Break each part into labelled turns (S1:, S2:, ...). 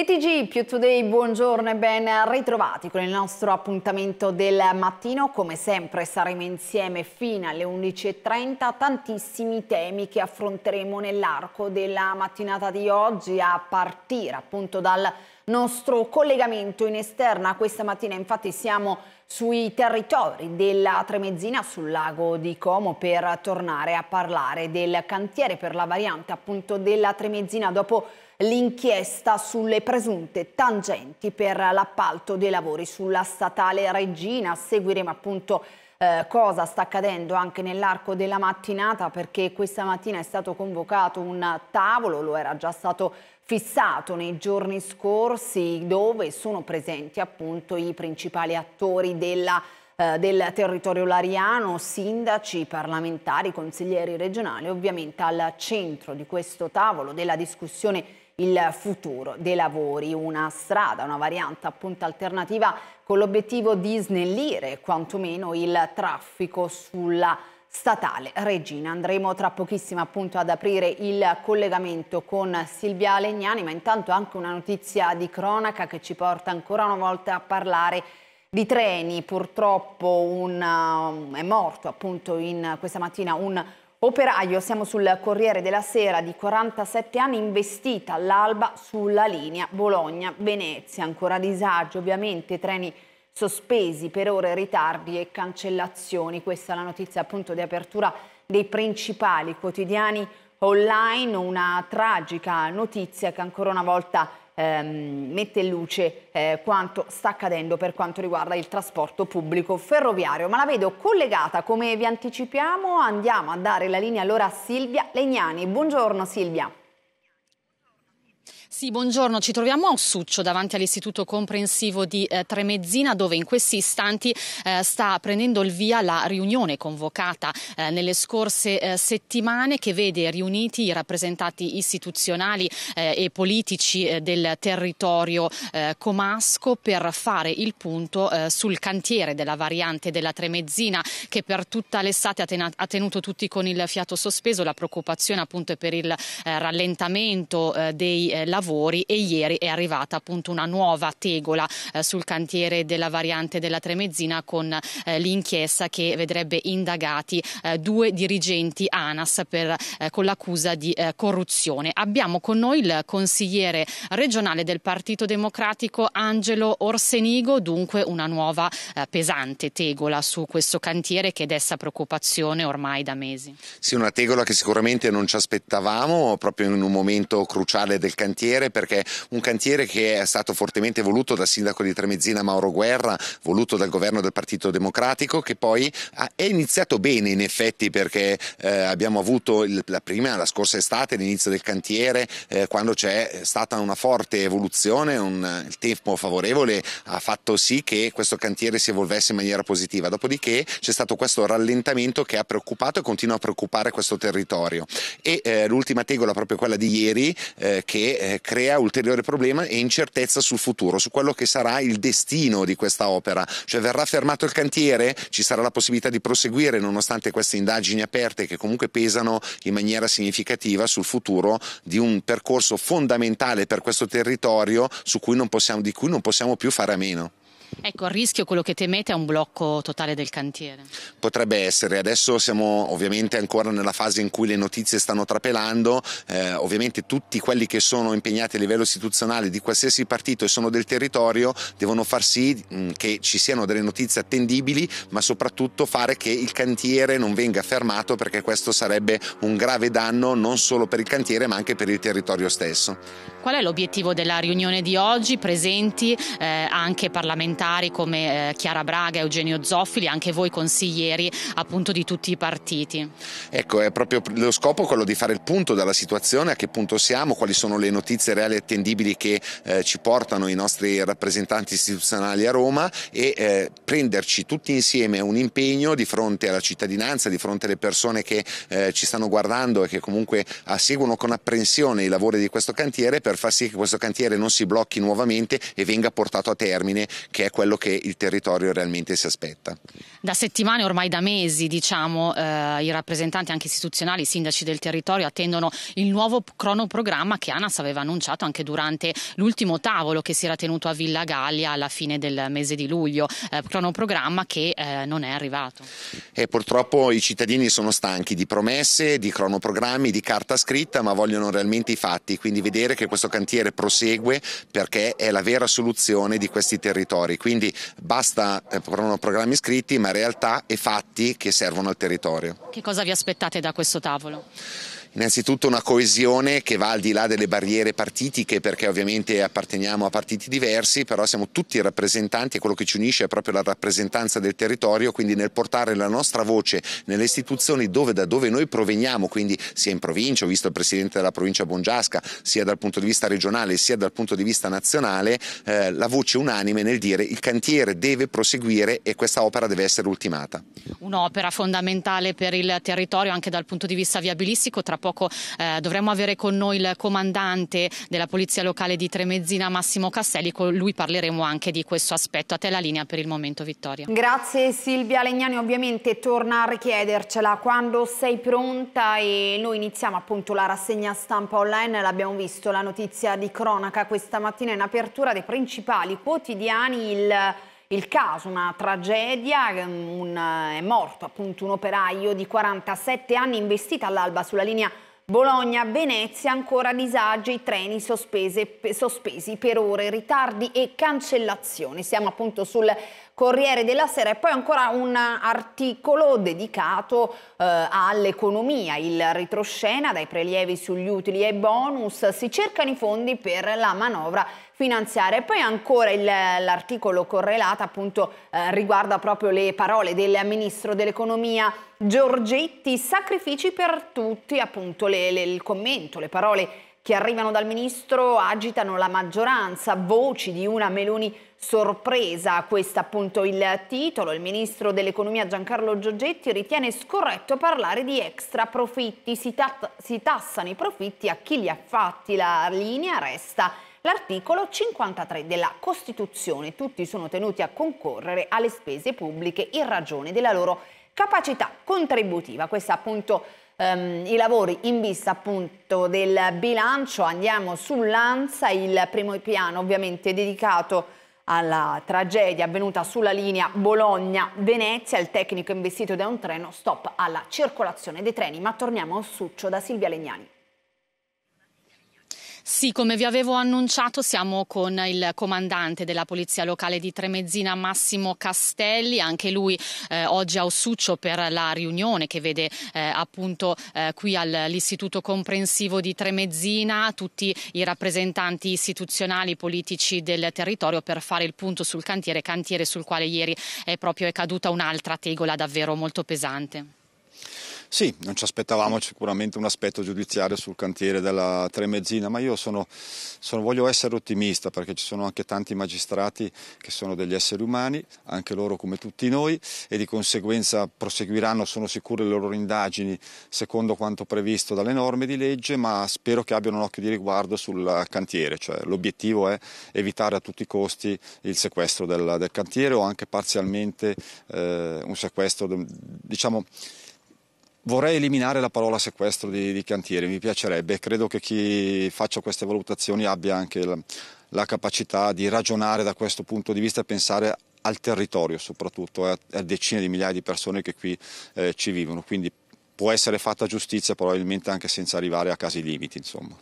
S1: E TG più Today, buongiorno e ben ritrovati con il nostro appuntamento del mattino. Come sempre saremo insieme fino alle 11.30, tantissimi temi che affronteremo nell'arco della mattinata di oggi a partire appunto dal nostro collegamento in esterna. Questa mattina infatti siamo sui territori della Tremezzina sul lago di Como per tornare a parlare del cantiere per la variante appunto della Tremezzina dopo l'inchiesta sulle presunte tangenti per l'appalto dei lavori sulla statale Regina. Seguiremo appunto eh, cosa sta accadendo anche nell'arco della mattinata perché questa mattina è stato convocato un tavolo, lo era già stato fissato nei giorni scorsi dove sono presenti appunto i principali attori della eh, del territorio lariano, sindaci, parlamentari, consiglieri regionali. Ovviamente al centro di questo tavolo della discussione il futuro dei lavori, una strada, una variante appunto alternativa con l'obiettivo di snellire quantomeno il traffico sulla statale Regina. Andremo tra pochissimo appunto ad aprire il collegamento con Silvia Legnani, ma intanto anche una notizia di cronaca che ci porta ancora una volta a parlare di treni. Purtroppo un, um, è morto appunto in, questa mattina un Operaio, siamo sul Corriere della Sera di 47 anni, investita all'alba sulla linea Bologna-Venezia. Ancora disagio, ovviamente, treni sospesi per ore, ritardi e cancellazioni. Questa è la notizia appunto di apertura dei principali quotidiani online. Una tragica notizia che ancora una volta ehm, mette in luce eh, quanto sta accadendo per quanto riguarda il trasporto pubblico ferroviario. Ma la vedo collegata, come vi anticipiamo, andiamo a dare la linea allora a Silvia Legnani. Buongiorno Silvia.
S2: Sì, buongiorno, ci troviamo a Ossuccio davanti all'Istituto Comprensivo di eh, Tremezzina dove in questi istanti eh, sta prendendo il via la riunione convocata eh, nelle scorse eh, settimane che vede riuniti i rappresentanti istituzionali eh, e politici eh, del territorio comasco per fare il punto sul cantiere della variante della Tremezzina che per tutta l'estate ha, ten- ha, tenuto tutti con il fiato sospeso, la preoccupazione appunto è per il rallentamento dei lavori lavori e ieri è arrivata appunto una nuova tegola eh, sul cantiere della variante della Tremezzina con eh, l'inchiesta che vedrebbe indagati eh, due dirigenti ANAS per, eh, con l'accusa di eh, corruzione. Abbiamo con noi il consigliere regionale del Partito Democratico Angelo Orsenigo, dunque una nuova eh, pesante tegola su questo cantiere che desta preoccupazione ormai da mesi.
S3: Sì, una tegola che sicuramente non ci aspettavamo proprio in un momento cruciale del cantiere cantiere perché un cantiere che è stato fortemente voluto dal sindaco di Tremezzina Mauro Guerra, voluto dal governo del Partito Democratico che poi è iniziato bene in effetti perché eh, abbiamo avuto il, la prima, la scorsa estate, l'inizio del cantiere eh, quando c'è eh, stata una forte evoluzione, un, il tempo favorevole ha fatto sì che questo cantiere si evolvesse in maniera positiva, dopodiché c'è stato questo rallentamento che ha preoccupato e continua a preoccupare questo territorio e eh, l'ultima tegola proprio quella di ieri eh, che eh, crea ulteriore problema e incertezza sul futuro, su quello che sarà il destino di questa opera. Cioè verrà fermato il cantiere? Ci sarà la possibilità di proseguire nonostante queste indagini aperte che comunque pesano in maniera significativa sul futuro di un percorso fondamentale per questo territorio su cui non possiamo, di cui non possiamo più fare a meno.
S2: Ecco, a rischio, quello che temete è un blocco totale del cantiere?
S3: Potrebbe essere, adesso siamo ovviamente ancora nella fase in cui le notizie stanno trapelando, eh, ovviamente tutti quelli che sono impegnati a livello istituzionale di qualsiasi partito e sono del territorio devono far sì mm, che ci siano delle notizie attendibili, ma soprattutto fare che il cantiere non venga fermato perché questo sarebbe un grave danno non solo per il cantiere ma anche per il territorio stesso.
S2: Qual è l'obiettivo della riunione di oggi? Presenti eh, anche parlamentari? parlamentari come eh, Chiara Braga, Eugenio Zoffili, anche voi consiglieri appunto di tutti i partiti.
S3: Ecco, è proprio lo scopo quello di fare il punto della situazione, a che punto siamo, quali sono le notizie reali e attendibili che eh, ci portano i nostri rappresentanti istituzionali a Roma e eh, prenderci tutti insieme un impegno di fronte alla cittadinanza, di fronte alle persone che eh, ci stanno guardando e che comunque seguono con apprensione i lavori di questo cantiere per far sì che questo cantiere non si blocchi nuovamente e venga portato a termine, che è quello che il territorio realmente si aspetta.
S2: Da settimane, ormai da mesi, diciamo, eh, i rappresentanti anche istituzionali, i sindaci del territorio attendono il nuovo cronoprogramma che ANAS aveva annunciato anche durante l'ultimo tavolo che si era tenuto a Villa Gallia alla fine del mese di luglio, eh, cronoprogramma che eh, non è arrivato.
S3: E purtroppo i cittadini sono stanchi di promesse, di cronoprogrammi, di carta scritta, ma vogliono realmente i fatti, quindi vedere che questo cantiere prosegue perché è la vera soluzione di questi territori quindi basta eh, programmi scritti ma realtà e fatti che servono al territorio.
S2: Che cosa vi aspettate da questo tavolo?
S3: innanzitutto una coesione che va al di là delle barriere partitiche perché ovviamente apparteniamo a partiti diversi, però siamo tutti rappresentanti e quello che ci unisce è proprio la rappresentanza del territorio, quindi nel portare la nostra voce nelle istituzioni dove, da dove noi proveniamo, quindi sia in provincia, ho visto il Presidente della provincia Bongiasca, sia dal punto di vista regionale sia dal punto di vista nazionale, eh, la voce unanime nel dire il cantiere deve proseguire e questa opera deve essere ultimata.
S2: Un'opera fondamentale per il territorio anche dal punto di vista viabilistico, tra poco eh, dovremmo avere con noi il comandante della Polizia Locale di Tremezzina, Massimo Casselli, con lui parleremo anche di questo aspetto. A te la linea per il momento, Vittoria.
S1: Grazie Silvia Legnani, ovviamente torna a richiedercela quando sei pronta e noi iniziamo appunto la rassegna stampa online, l'abbiamo visto, la notizia di cronaca questa mattina in apertura dei principali quotidiani, il il caso, una tragedia, ehm, un, eh, è morto appunto un operaio di 47 anni investito all'alba sulla linea Bologna-Venezia, ancora disagi, i treni sospese, sospesi per ore, ritardi e cancellazioni. Siamo appunto sul Corriere della Sera e poi ancora un articolo dedicato eh, all'economia, il retroscena dai prelievi sugli utili e bonus, si cercano i fondi per la manovra finanziaria. E poi ancora l'articolo correlato appunto eh, riguarda proprio le parole del Ministro dell'Economia Giorgetti, sacrifici per tutti, appunto le, le, il commento, le parole che arrivano dal ministro agitano la maggioranza, voci di una Meloni sorpresa, questo appunto il titolo, il ministro dell'economia Giancarlo Giorgetti ritiene scorretto parlare di extra profitti, si, ta si tassano i profitti a chi li ha fatti, la linea resta l'articolo 53 della Costituzione. Tutti sono tenuti a concorrere alle spese pubbliche in ragione della loro capacità contributiva. Questo appunto Um, i lavori in vista appunto del bilancio. Andiamo sull'ANSA, il primo piano ovviamente dedicato alla tragedia avvenuta sulla linea Bologna-Venezia, il tecnico investito da un treno, stop alla circolazione dei treni, ma torniamo al succio da Silvia Legnani.
S2: Sì, come vi avevo annunciato siamo con il comandante della Polizia Locale di Tremezzina, Massimo Castelli, anche lui eh, oggi a Ossuccio per la riunione che vede eh, appunto eh, qui all'Istituto Comprensivo di Tremezzina tutti i rappresentanti istituzionali politici del territorio per fare il punto sul cantiere, cantiere sul quale ieri è proprio è caduta un'altra tegola davvero molto pesante.
S4: Sì, non ci aspettavamo sicuramente un aspetto giudiziario sul cantiere della Tremezzina, ma io sono, sono, voglio essere ottimista perché ci sono anche tanti magistrati che sono degli esseri umani, anche loro come tutti noi, e di conseguenza proseguiranno, sono sicuro, le loro indagini secondo quanto previsto dalle norme di legge, ma spero che abbiano un occhio di riguardo sul cantiere. Cioè, l'obiettivo è evitare a tutti i costi il sequestro del, del cantiere o anche parzialmente eh, un sequestro, diciamo, Vorrei eliminare la parola sequestro di, di cantieri, mi piacerebbe, credo che chi faccia queste valutazioni abbia anche la, la capacità di ragionare da questo punto di vista e pensare al territorio soprattutto, a, eh, a decine di migliaia di persone che qui eh, ci vivono, quindi può essere fatta giustizia probabilmente anche senza arrivare a casi limiti. Insomma.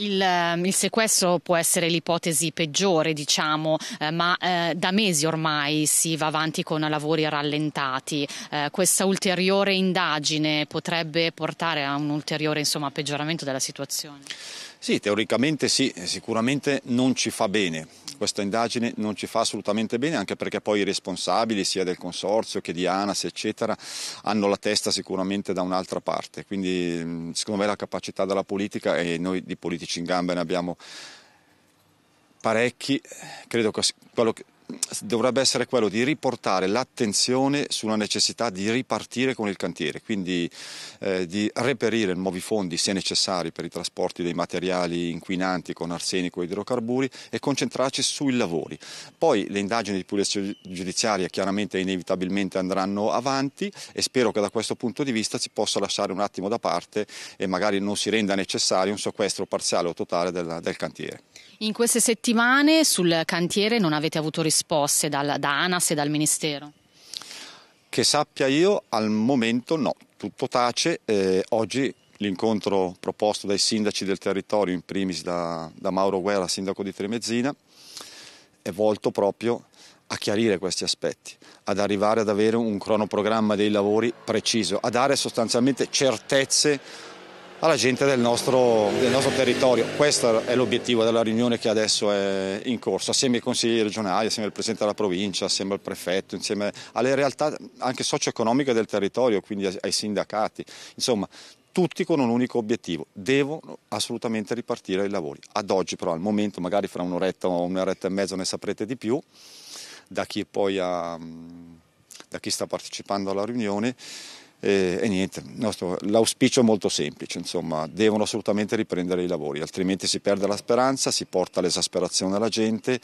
S2: Il, ehm, il, sequestro può essere l'ipotesi peggiore, diciamo, eh, ma eh, da mesi ormai si va avanti con lavori rallentati. Eh, questa ulteriore indagine potrebbe portare a un ulteriore insomma, peggioramento della situazione?
S4: Sì, teoricamente sì, eh, sicuramente non ci fa bene. Questa indagine non ci fa assolutamente bene anche perché poi i responsabili sia del consorzio che di ANAS eccetera hanno la testa sicuramente da un'altra parte. Quindi mm, secondo me la capacità della politica e noi di politici in gamba ne abbiamo parecchi, eh, credo che quello che dovrebbe essere quello di riportare l'attenzione sulla necessità di ripartire con il cantiere, quindi eh, di reperire nuovi fondi se necessari per i trasporti dei materiali inquinanti con arsenico e idrocarburi e concentrarci sui lavori. Poi le indagini di pulizia giudiziaria chiaramente e inevitabilmente andranno avanti e spero che da questo punto di vista si possa lasciare un attimo da parte e magari non si renda necessario un sequestro parziale o totale del, del cantiere.
S2: In queste settimane sul cantiere non avete avuto risposte dal, da ANAS e dal Ministero?
S4: Che sappia io, al momento no, tutto tace. Eh, oggi l'incontro proposto dai sindaci del territorio, in primis da, da Mauro Guerra, sindaco di Tremezzina, è volto proprio a chiarire questi aspetti, ad arrivare ad avere un cronoprogramma dei lavori preciso, a dare sostanzialmente certezze alla gente del nostro, del nostro territorio. Questo è l'obiettivo della riunione che adesso è in corso, assieme ai consigli regionali, assieme al Presidente della provincia, assieme al prefetto, insieme alle realtà anche socio-economiche del territorio, quindi ai sindacati. Insomma, tutti con un unico obiettivo, devono assolutamente ripartire i lavori. Ad oggi però, al momento, magari fra un'oretta o un'oretta e mezzo ne saprete di più, da chi poi ha, da chi sta partecipando alla riunione. E, e niente, l'auspicio è molto semplice, insomma, devono assolutamente riprendere i lavori, altrimenti si perde la speranza, si porta l'esasperazione alla gente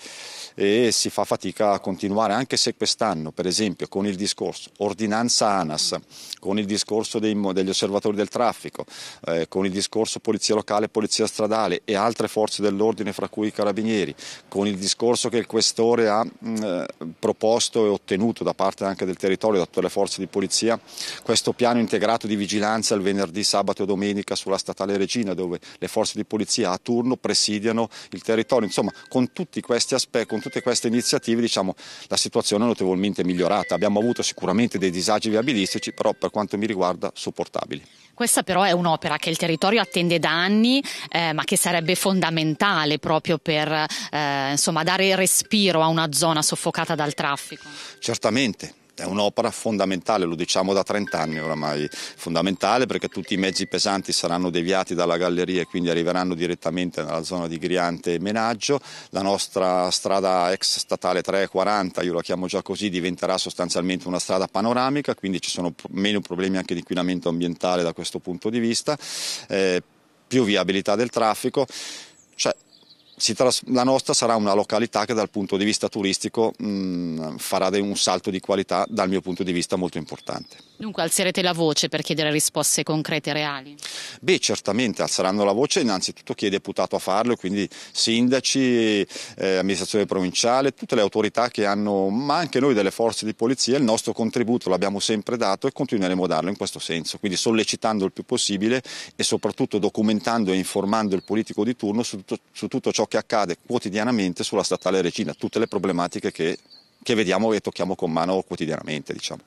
S4: e si fa fatica a continuare, anche se quest'anno, per esempio, con il discorso ordinanza ANAS, con il discorso dei, degli osservatori del traffico, eh, con il discorso polizia locale, polizia stradale e altre forze dell'ordine, fra cui i carabinieri, con il discorso che il questore ha mh, eh, proposto e ottenuto da parte anche del territorio, da tutte le forze di polizia, questo questo piano integrato di vigilanza il venerdì, sabato e domenica sulla statale Regina dove le forze di polizia a turno presidiano il territorio. Insomma, con tutti questi aspetti, con tutte queste iniziative diciamo, la situazione è notevolmente migliorata. Abbiamo avuto sicuramente dei disagi viabilistici, però per quanto mi riguarda sopportabili.
S2: Questa però è un'opera che il territorio attende da anni, eh, ma che sarebbe fondamentale proprio per eh, insomma, dare respiro a una zona soffocata dal traffico.
S4: Certamente è un'opera fondamentale, lo diciamo da 30 anni oramai, fondamentale perché tutti i mezzi pesanti saranno deviati dalla galleria e quindi arriveranno direttamente nella zona di Griante e Menaggio. La nostra strada ex statale 340, io la chiamo già così, diventerà sostanzialmente una strada panoramica, quindi ci sono meno problemi anche di inquinamento ambientale da questo punto di vista, eh, più viabilità del traffico. Cioè, tras- la nostra sarà una località che dal punto di vista turistico mh, mm, farà un salto di qualità dal mio punto di vista molto importante.
S2: Dunque alzerete la voce per chiedere risposte concrete e reali?
S4: Beh, certamente alzeranno la voce innanzitutto chi è deputato a farlo, quindi sindaci, eh, amministrazione provinciale, tutte le autorità che hanno, ma anche noi delle forze di polizia, il nostro contributo l'abbiamo sempre dato e continueremo a darlo in questo senso, quindi sollecitando il più possibile e soprattutto documentando e informando il politico di turno su tutto, su tutto ciò che accade quotidianamente sulla statale Regina, tutte le problematiche che, che vediamo e tocchiamo con mano quotidianamente. Diciamo.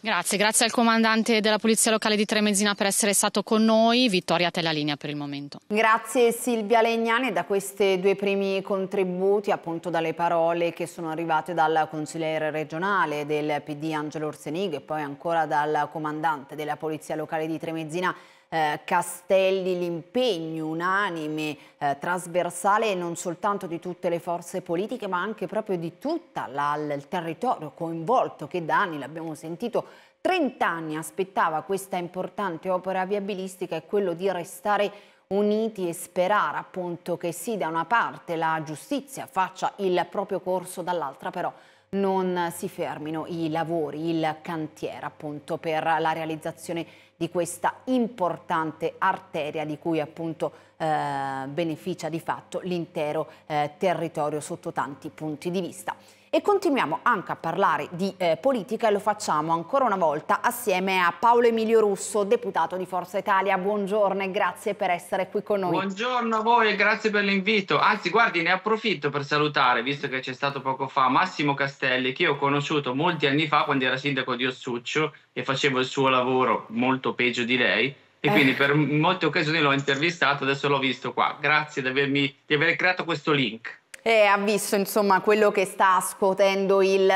S2: Grazie, grazie al comandante della Polizia Locale di Tremezzina per essere stato con noi. Vittoria, te la linea per il momento.
S1: Grazie Silvia Legnani da questi due primi contributi, appunto dalle parole che sono arrivate dal consigliere regionale del PD Angelo Orsenig e poi ancora dal comandante della Polizia Locale di Tremezzina eh, Castelli l'impegno unanime, eh, trasversale non soltanto di tutte le forze politiche ma anche proprio di tutto il territorio coinvolto che da anni, l'abbiamo sentito, 30 anni aspettava questa importante opera viabilistica e quello di restare uniti e sperare appunto che sì da una parte la giustizia faccia il proprio corso dall'altra però non si fermino i lavori, il cantiere appunto per la realizzazione di questa importante arteria di cui appunto eh, beneficia di fatto l'intero eh, territorio sotto tanti punti di vista. E continuiamo anche a parlare di eh, politica e lo facciamo ancora una volta assieme a Paolo Emilio Russo, deputato di Forza Italia. Buongiorno e grazie per essere qui con noi.
S5: Buongiorno a voi e grazie per l'invito. Anzi, guardi, ne approfitto per salutare, visto che c'è stato poco fa, Massimo Castelli, che io ho conosciuto molti anni fa quando era sindaco di Ossuccio e facevo il suo lavoro molto peggio di lei. E eh. quindi per eh. molte occasioni l'ho intervistato, adesso l'ho visto qua. Grazie di, avermi, di aver creato questo link.
S1: E ha visto insomma quello che sta scuotendo il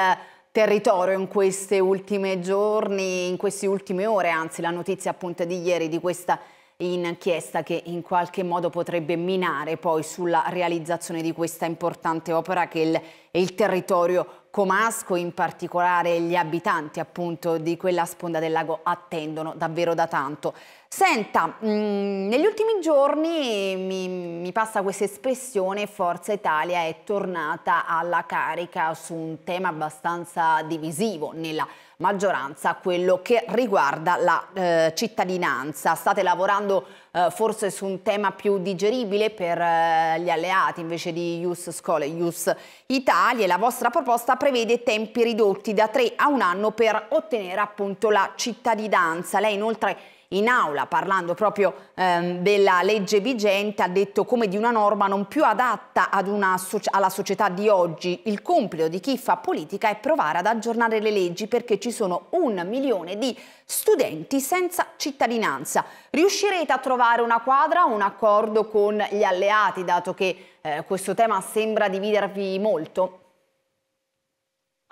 S1: territorio in questi ultimi giorni, in queste ultime ore, anzi la notizia appunto di ieri di questa inchiesta che in qualche modo potrebbe minare poi sulla realizzazione di questa importante opera che è il, il territorio Comasco, in particolare gli abitanti appunto di quella sponda del lago attendono davvero da tanto. Senta, mh, mm, negli ultimi giorni mi, mi passa questa espressione Forza Italia è tornata alla carica su un tema abbastanza divisivo nella maggioranza quello che riguarda la eh, cittadinanza. State lavorando eh, forse su un tema più digeribile per eh, gli alleati invece di Ius Scuola Ius Italia. La vostra proposta prevede tempi ridotti da tre a un anno per ottenere appunto la cittadinanza. Lei inoltre in aula parlando proprio ehm, della legge vigente ha detto come di una norma non più adatta una, alla società di oggi. Il compito di chi fa politica è provare ad aggiornare le leggi perché ci sono un milione di studenti senza cittadinanza. Riuscirete a trovare una quadra, un accordo con gli alleati dato che eh, questo tema sembra dividervi molto?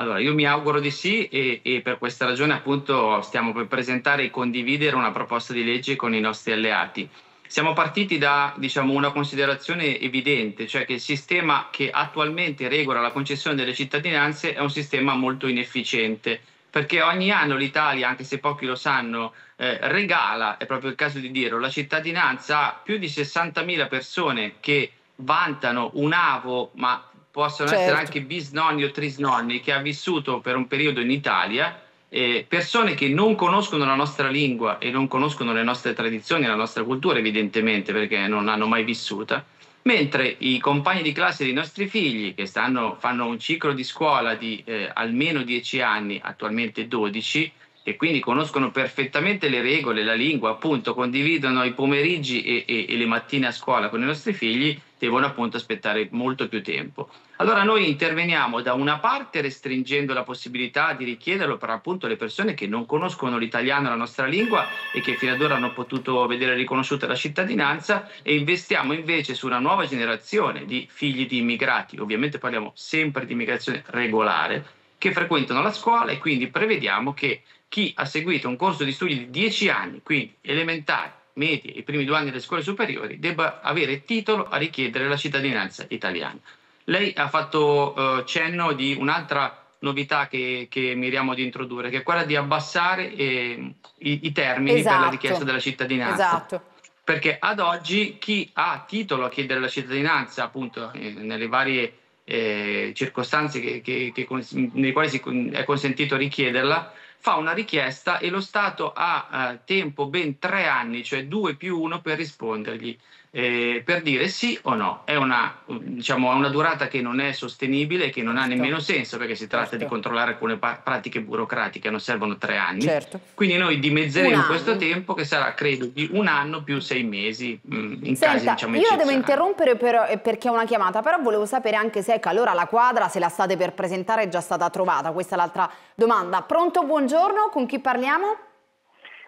S5: Allora, io mi auguro di sì e, e, per questa ragione appunto stiamo per presentare e condividere una proposta di legge con i nostri alleati. Siamo partiti da diciamo, una considerazione evidente, cioè che il sistema che attualmente regola la concessione delle cittadinanze è un sistema molto inefficiente, perché ogni anno l'Italia, anche se pochi lo sanno, eh, regala, è proprio il caso di dirlo, la cittadinanza a più di 60.000 persone che vantano un avo, ma possono certo. essere anche bisnonni o trisnonni che ha vissuto per un periodo in Italia, eh, persone che non conoscono la nostra lingua e non conoscono le nostre tradizioni, la nostra cultura evidentemente perché non l'hanno mai vissuta, mentre i compagni di classe dei nostri figli che stanno, fanno un ciclo di scuola di eh, almeno 10 anni, attualmente 12, e quindi conoscono perfettamente le regole, la lingua, appunto condividono i pomeriggi e, e, e le mattine a scuola con i nostri figli, devono appunto aspettare molto più tempo. Allora noi interveniamo da una parte restringendo la possibilità di richiederlo per appunto le persone che non conoscono l'italiano, la nostra lingua e che fino ad ora hanno potuto vedere riconosciuta la cittadinanza e investiamo invece su una nuova generazione di figli di immigrati, ovviamente parliamo sempre di immigrazione regolare, che frequentano la scuola e quindi prevediamo che chi ha seguito un corso di studi di 10 anni, quindi elementari, medie, i primi due anni delle scuole superiori, debba avere titolo a richiedere la cittadinanza italiana. Lei ha fatto eh, cenno di un'altra novità che, che, miriamo di introdurre, che è quella di abbassare eh, i, i, termini esatto. per la esatto. richiesta della cittadinanza. Esatto. Perché ad oggi chi ha titolo a chiedere la cittadinanza, appunto, eh, nelle varie eh, circostanze che, che, nelle quali si, è consentito richiederla, fa una richiesta e lo Stato ha eh, tempo ben tre anni, cioè due più uno, per rispondergli eh, per dire sì o no. È una, diciamo, una, durata che non è sostenibile e che non ha certo. nemmeno senso perché si tratta certo. di controllare alcune pa- pratiche burocratiche, non servono tre anni. Certo. Quindi noi dimezzeremo questo tempo che sarà, credo, di un anno più sei mesi. Mh, mm, in Senta, casi, diciamo, io devo
S1: interrompere per, eh, perché è una chiamata, però volevo sapere anche se ecco, allora la quadra, se la state per presentare, è già stata trovata. Questa è l'altra domanda. Pronto, buongiorno, con chi parliamo?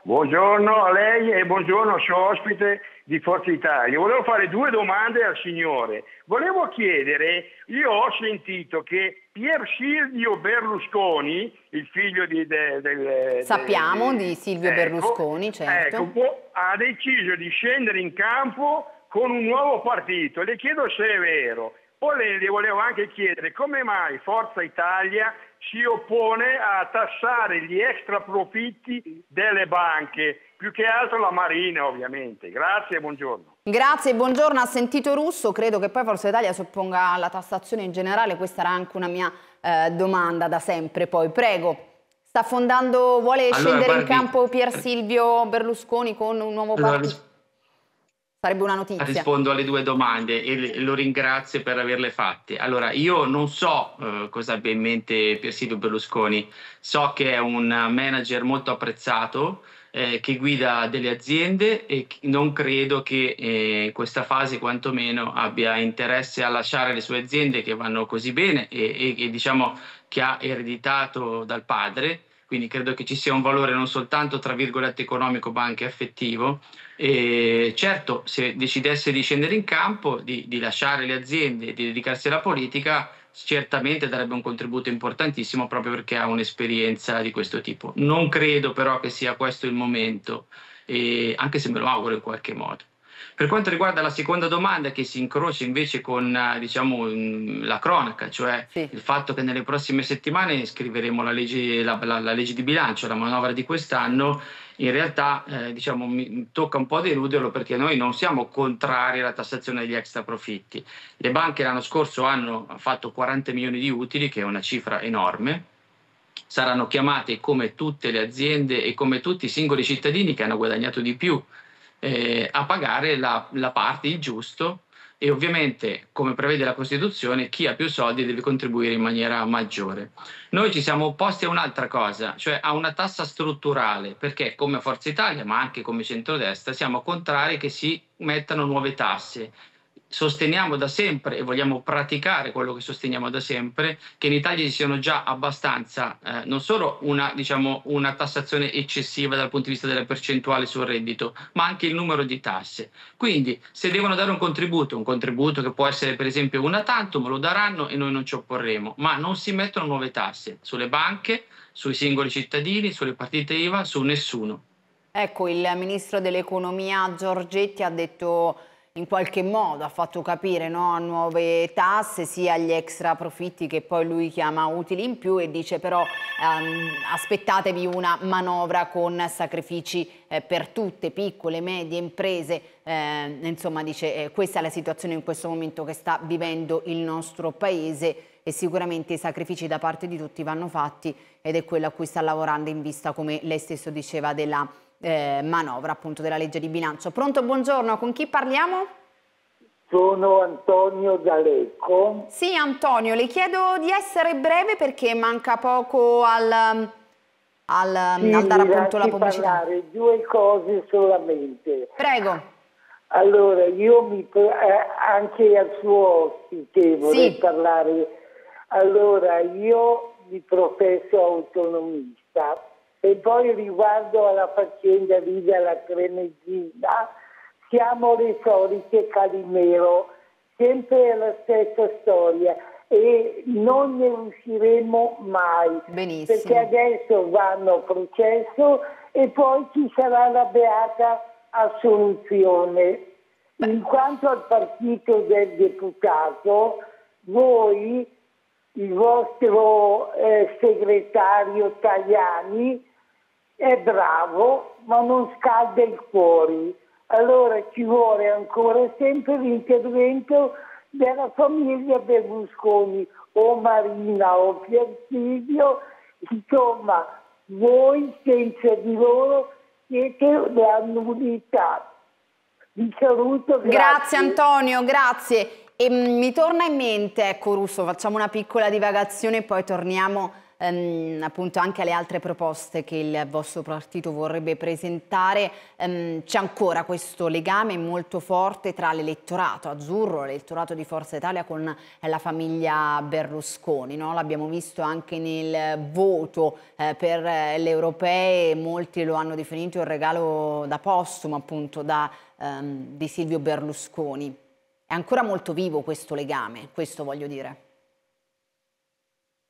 S6: Buongiorno a lei e buongiorno al suo ospite di Forza Italia. Volevo fare due domande al signore. Volevo chiedere, io ho sentito che Pier Silvio Berlusconi, il figlio di, del... Sappiamo de, di Silvio ecco, Berlusconi, certo. Ecco, ha deciso di scendere in campo con un nuovo partito. Le chiedo se è vero. Poi le, le volevo anche chiedere come mai Forza Italia si oppone a tassare gli extra profitti delle banche, più che altro la Marina ovviamente. Grazie e buongiorno.
S1: Grazie, e buongiorno. Ha sentito Russo, credo che poi Forza Italia si opponga alla tassazione in generale, questa era anche una mia eh, domanda da sempre poi. Prego. Sta fondando, vuole allora, scendere guardi, in campo Pier Silvio Berlusconi con un nuovo partito? Allora, Sarebbe una notizia. Rispondo
S5: alle due domande e lo ringrazio per averle fatte. Allora, io non so eh, cosa abbia in mente Pier Silvio Berlusconi, so che è un manager molto apprezzato, eh, che guida delle aziende e non credo che eh, in questa fase quantomeno abbia interesse a lasciare le sue aziende che vanno così bene e, e, e diciamo che ha ereditato dal padre quindi credo che ci sia un valore non soltanto tra virgolette economico ma anche affettivo. E certo, se decidesse di scendere in campo, di, di lasciare le aziende e di dedicarsi alla politica, certamente darebbe un contributo importantissimo proprio perché ha un'esperienza di questo tipo. Non credo però che sia questo il momento, anche se me lo auguro in qualche modo. Per quanto riguarda la seconda domanda che si incrocia invece con eh, diciamo, mm, la cronaca, cioè sì. il fatto che nelle prossime settimane scriveremo la legge, la, la, la legge di bilancio, la manovra di quest'anno, in realtà eh, diciamo, mi tocca un po' deluderlo perché noi non siamo contrari alla tassazione degli extra profitti. Le banche l'anno scorso hanno fatto 40 milioni di utili, che è una cifra enorme, saranno chiamate come tutte le aziende e come tutti i singoli cittadini che hanno guadagnato di più eh, a pagare la, la parte, il giusto, e ovviamente, come prevede la Costituzione, chi ha più soldi deve contribuire in maniera maggiore. Noi ci siamo opposti a un'altra cosa, cioè a una tassa strutturale, perché come Forza Italia, ma anche come centrodestra, siamo contrari che si mettano nuove tasse, sosteniamo da sempre e vogliamo praticare quello che sosteniamo da sempre, che in Italia ci siano già abbastanza, eh, non solo una, diciamo, una, tassazione eccessiva dal punto di vista della percentuale sul reddito, ma anche il numero di tasse. Quindi se devono dare un contributo, un contributo che può essere per esempio una tantum, lo daranno e noi non ci opporremo, ma non si mettono nuove tasse sulle banche, sui singoli cittadini, sulle partite IVA, su nessuno.
S1: Ecco, il ministro dell'economia Giorgetti ha detto in qualche modo ha fatto capire no, a nuove tasse sia gli extra profitti che poi lui chiama utili in più e dice però ehm, aspettatevi una manovra con sacrifici eh, per tutte, piccole, medie, imprese, eh, insomma dice eh, questa è la situazione in questo momento che sta vivendo il nostro paese e sicuramente i sacrifici da parte di tutti vanno fatti ed è quello a cui sta lavorando in vista, come lei stesso diceva, della eh, manovra appunto della legge di bilancio. Pronto, buongiorno, con chi parliamo?
S7: Sono Antonio D'Alecco. Sì, Antonio,
S1: le chiedo di essere breve perché manca poco al, al, sì, al dare appunto la pubblicità.
S7: parlare due cose solamente. Prego. Allora, io mi, eh, anche al suo ospite vorrei sì. parlare. Allora, io mi professo autonomista e poi riguardo alla faccenda lì della Tremezzina, siamo le solite Calimero, sempre la stessa storia e non ne usciremo mai. Benissimo. Perché adesso vanno a processo e poi ci sarà la beata assoluzione. In quanto al partito del deputato, voi, il vostro eh, segretario Tagliani, è bravo ma non scalda il cuore. Allora ci vuole ancora sempre l'intervento della famiglia Berlusconi o Marina o Piersilio, insomma voi senza di loro siete la nullità. Vi saluto. Grazie, grazie Antonio,
S1: grazie. E mm, mi torna in mente, ecco Russo, facciamo una piccola divagazione e poi torniamo ehm, appunto anche alle altre proposte che il vostro partito vorrebbe presentare, ehm, c'è ancora questo legame molto forte tra l'elettorato azzurro, l'elettorato di Forza Italia con la famiglia Berlusconi, no? l'abbiamo visto anche nel voto eh, per le europee, molti lo hanno definito un regalo da postumo appunto da, ehm, di Silvio Berlusconi. È ancora molto vivo questo legame, questo voglio dire.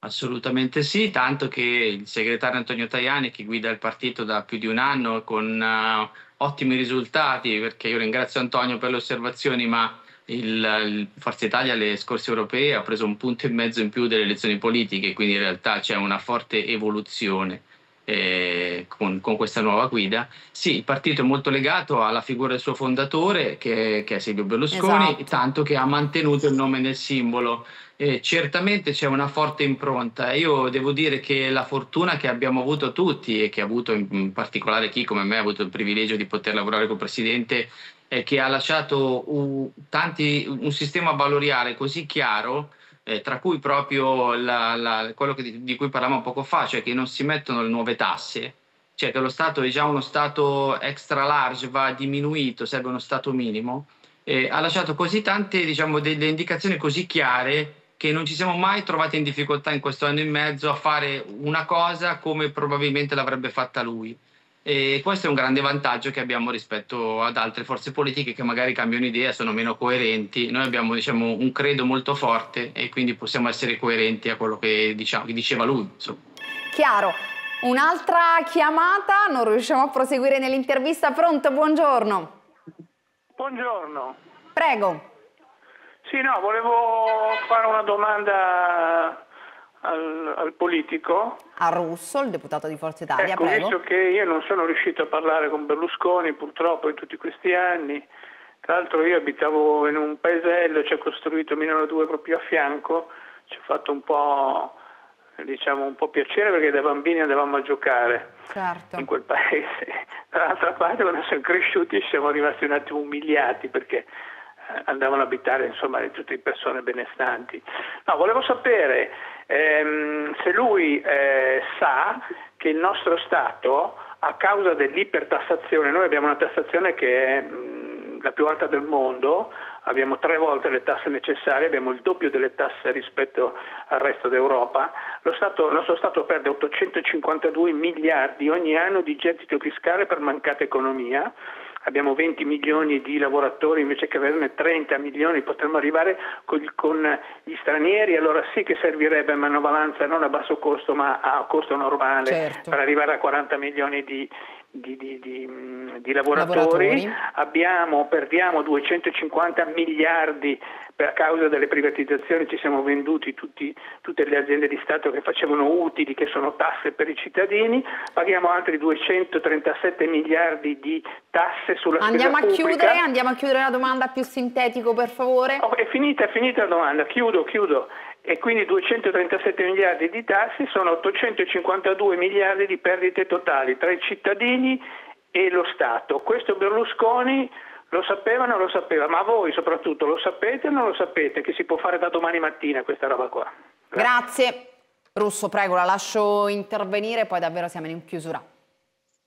S5: Assolutamente sì, tanto che il segretario Antonio Tajani, che guida il partito da più di un anno con uh, ottimi risultati, perché io ringrazio Antonio per le osservazioni, ma il, il Forza Italia alle scorse europee ha preso un punto e mezzo in più delle elezioni politiche, quindi in realtà c'è una forte evoluzione. Eh, con, con, questa nuova guida. Sì, il partito è molto legato alla figura del suo fondatore, che, che è Silvio Berlusconi, esatto. tanto che ha mantenuto il nome nel simbolo eh, certamente c'è una forte impronta. Io devo dire che la fortuna che abbiamo avuto tutti e che ha avuto in particolare chi come me ha avuto il privilegio di poter lavorare col Presidente è che ha lasciato un, tanti, un sistema valoriale così chiaro eh, tra cui proprio la, la, quello di, di cui parlavamo poco fa, cioè che non si mettono le nuove tasse, cioè che lo Stato è già uno Stato extra large, va diminuito, serve uno Stato minimo, eh, ha lasciato così tante diciamo, delle indicazioni così chiare che non ci siamo mai trovati in difficoltà in questo anno e mezzo a fare una cosa come probabilmente l'avrebbe fatta lui. E questo è un grande vantaggio che abbiamo rispetto ad altre forze politiche che magari cambiano idea, sono meno coerenti. Noi abbiamo diciamo, un credo molto forte e quindi possiamo essere coerenti a quello che, diciamo, che diceva lui. Insomma.
S1: Chiaro. Un'altra chiamata, non riusciamo a proseguire nell'intervista. Pronto, buongiorno.
S6: Buongiorno. Prego. Sì, no, volevo fare una domanda al, al politico.
S1: A Russo, il deputato di Forza Italia, ecco, prego. Visto
S6: che io non sono riuscito a parlare con Berlusconi purtroppo in tutti questi anni, tra l'altro io abitavo in un paesello, ci ha costruito Milano 2 proprio a fianco, ci ha fatto un po' diciamo un po' piacere perché da bambini andavamo a giocare certo. in quel paese. Dall'altra parte quando siamo cresciuti siamo rimasti un attimo umiliati perché eh, andavano a abitare insomma, tutte le persone benestanti. No, volevo sapere ehm, se lui eh, sa che il nostro Stato, a causa dell'ipertassazione, noi abbiamo una tassazione che è mh, mm, la più alta del mondo, abbiamo tre volte le tasse necessarie, abbiamo il doppio delle tasse rispetto al resto d'Europa, Stato, il nostro Stato perde 852 miliardi ogni anno di gettito fiscale per mancata economia abbiamo 20 milioni di lavoratori invece che averne 30 milioni, potremmo arrivare con, gli stranieri, allora sì che servirebbe manovalanza non a basso costo ma a costo normale certo. per arrivare a 40 milioni di, di, di, di, di lavoratori, lavoratori. Abbiamo, perdiamo 250 miliardi per causa delle privatizzazioni, ci siamo venduti tutti, tutte le aziende di Stato che facevano utili, che sono tasse per i cittadini, paghiamo altri 237 miliardi di tasse sulla andiamo spesa a chiudere,
S1: Andiamo a chiudere la domanda più sintetico per favore. Oh,
S6: è finita, è finita la domanda, chiudo, chiudo e quindi 237 miliardi di tassi sono 852 miliardi di perdite totali tra i cittadini e lo Stato. Questo Berlusconi lo sapeva o non lo sapeva, ma voi soprattutto lo sapete o non lo sapete che si può fare da domani mattina questa roba qua.
S1: Grazie. Grazie. Russo, prego, la lascio intervenire, poi davvero siamo in chiusura.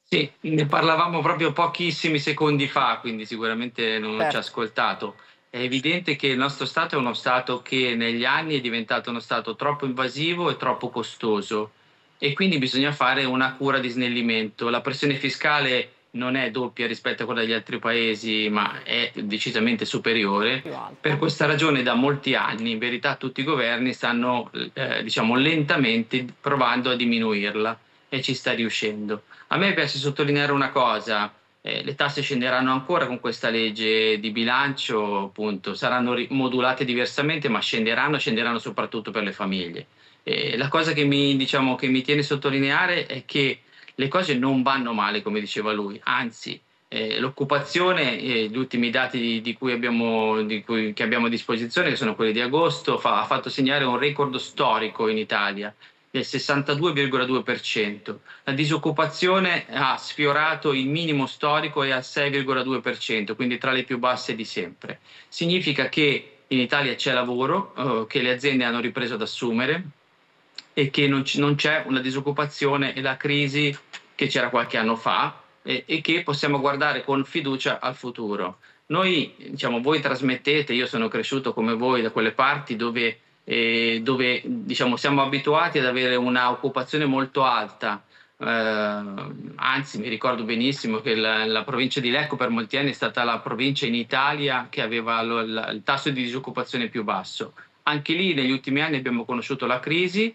S5: Sì, ne parlavamo proprio pochissimi secondi fa, quindi sicuramente non certo. ci ha certo. ascoltato. È evidente che il nostro Stato è uno Stato che negli anni è diventato uno Stato troppo invasivo e troppo costoso e quindi bisogna fare una cura di snellimento. La pressione fiscale non è doppia rispetto a quella degli altri paesi, ma è decisamente superiore. Per questa ragione da molti anni, in verità, tutti i governi stanno eh, diciamo, lentamente provando a diminuirla e ci sta riuscendo. A me piace sottolineare una cosa, eh, le tasse scenderanno ancora con questa legge di bilancio, appunto, saranno modulate diversamente, ma scenderanno, scenderanno soprattutto per le famiglie. Eh, la cosa che mi, diciamo, che mi tiene a sottolineare è che le cose non vanno male, come diceva lui, anzi. Eh, l'occupazione, eh, gli ultimi dati di, di cui abbiamo, di cui, che abbiamo a disposizione, che sono quelli di agosto, fa, ha fatto segnare un record storico in Italia, del 62,2%. La disoccupazione ha sfiorato il minimo storico e al 6,2%, quindi tra le più basse di sempre. Significa che in Italia c'è lavoro, eh, che le aziende hanno ripreso ad assumere e che non, c- non c'è una disoccupazione e la crisi che c'era qualche anno fa e, e che possiamo guardare con fiducia al futuro. Noi, diciamo, voi trasmettete, io sono cresciuto come voi da quelle parti dove eh, dove diciamo, siamo abituati ad avere un'occupazione molto alta. Eh, anzi, mi ricordo benissimo che la, la, provincia di Lecco per molti anni è stata la provincia in Italia che aveva lo, la, il tasso di disoccupazione più basso. Anche lì negli ultimi anni abbiamo conosciuto la crisi,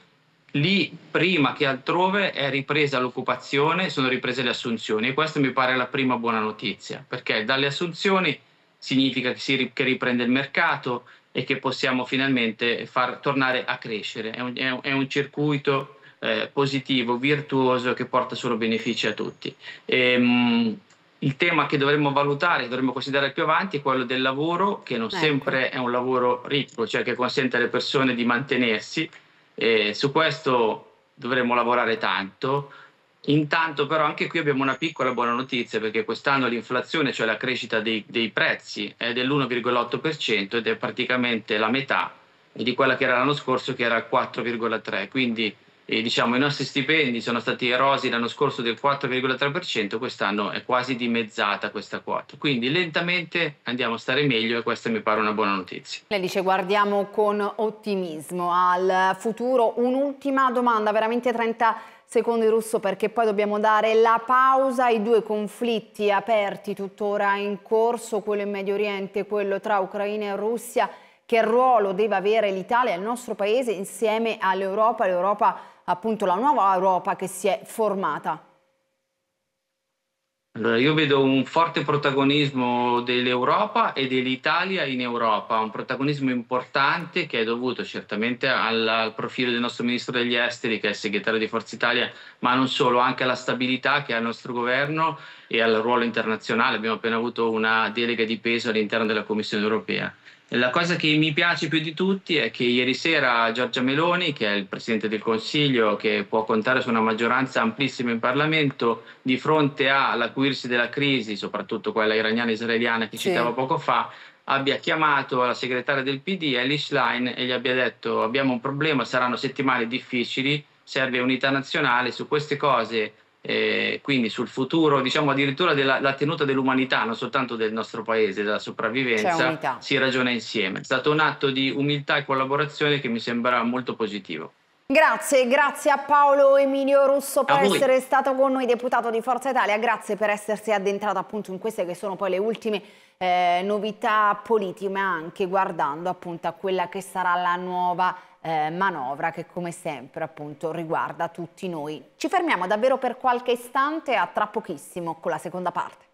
S5: lì prima che altrove è ripresa l'occupazione, sono riprese le assunzioni e questa mi pare la prima buona notizia, perché dalle assunzioni significa che, si, che riprende il mercato, e che possiamo finalmente far tornare a crescere. È un, è un, è un circuito eh, positivo, virtuoso, che porta solo benefici a tutti. E, ehm, mh, il tema che dovremmo valutare, che dovremmo considerare più avanti, è quello del lavoro, che non ecco. sempre è un lavoro ricco, cioè che consente alle persone di mantenersi. E su questo dovremmo lavorare tanto. Intanto però anche qui abbiamo una piccola buona notizia perché quest'anno l'inflazione, cioè la crescita dei, dei prezzi, è dell'1,8% ed è praticamente la metà di quella che era l'anno scorso che era il 4,3%. Quindi eh, diciamo, i nostri stipendi sono stati erosi l'anno scorso del 4,3%, quest'anno è quasi dimezzata questa quota. Quindi lentamente andiamo a stare meglio e questa mi pare una buona notizia.
S1: Lei dice guardiamo con ottimismo al futuro. Un'ultima domanda, veramente 30 secondi secondo il russo perché poi dobbiamo dare la pausa ai due conflitti aperti tuttora in corso, quello in Medio Oriente e quello tra Ucraina e Russia, che ruolo deve avere l'Italia, e il nostro paese insieme all'Europa, l'Europa appunto la nuova Europa che si è formata.
S5: Allora, io vedo un forte protagonismo dell'Europa e dell'Italia in Europa, un protagonismo importante che è dovuto certamente al, al, profilo del nostro ministro degli esteri, che è il segretario di Forza Italia, ma non solo, anche alla stabilità che ha il nostro governo e al ruolo internazionale. Abbiamo appena avuto una delega di peso all'interno della Commissione europea. La cosa che mi piace più di tutti è che ieri sera Giorgia Meloni, che è il Presidente del Consiglio, che può contare su una maggioranza amplissima in Parlamento, di fronte all'acuirsi della crisi, soprattutto quella iraniana-israeliana che sì. citavo poco fa, abbia chiamato la segretaria del PD, Alice Schlein, e gli abbia detto abbiamo un problema, saranno settimane difficili, serve unità nazionale, su queste cose eh, quindi sul futuro, diciamo addirittura della tenuta dell'umanità, non soltanto del nostro paese, della sopravvivenza, si ragiona insieme. È stato un atto di umiltà e collaborazione che mi sembra molto positivo.
S1: Grazie, grazie a Paolo Emilio Russo per essere stato con noi deputato di Forza Italia, grazie per essersi addentrato appunto in queste che sono poi le ultime eh, novità politiche, ma anche guardando appunto a quella che sarà la nuova eh, manovra che come sempre appunto riguarda tutti noi. Ci fermiamo davvero per qualche istante a tra pochissimo con la seconda parte.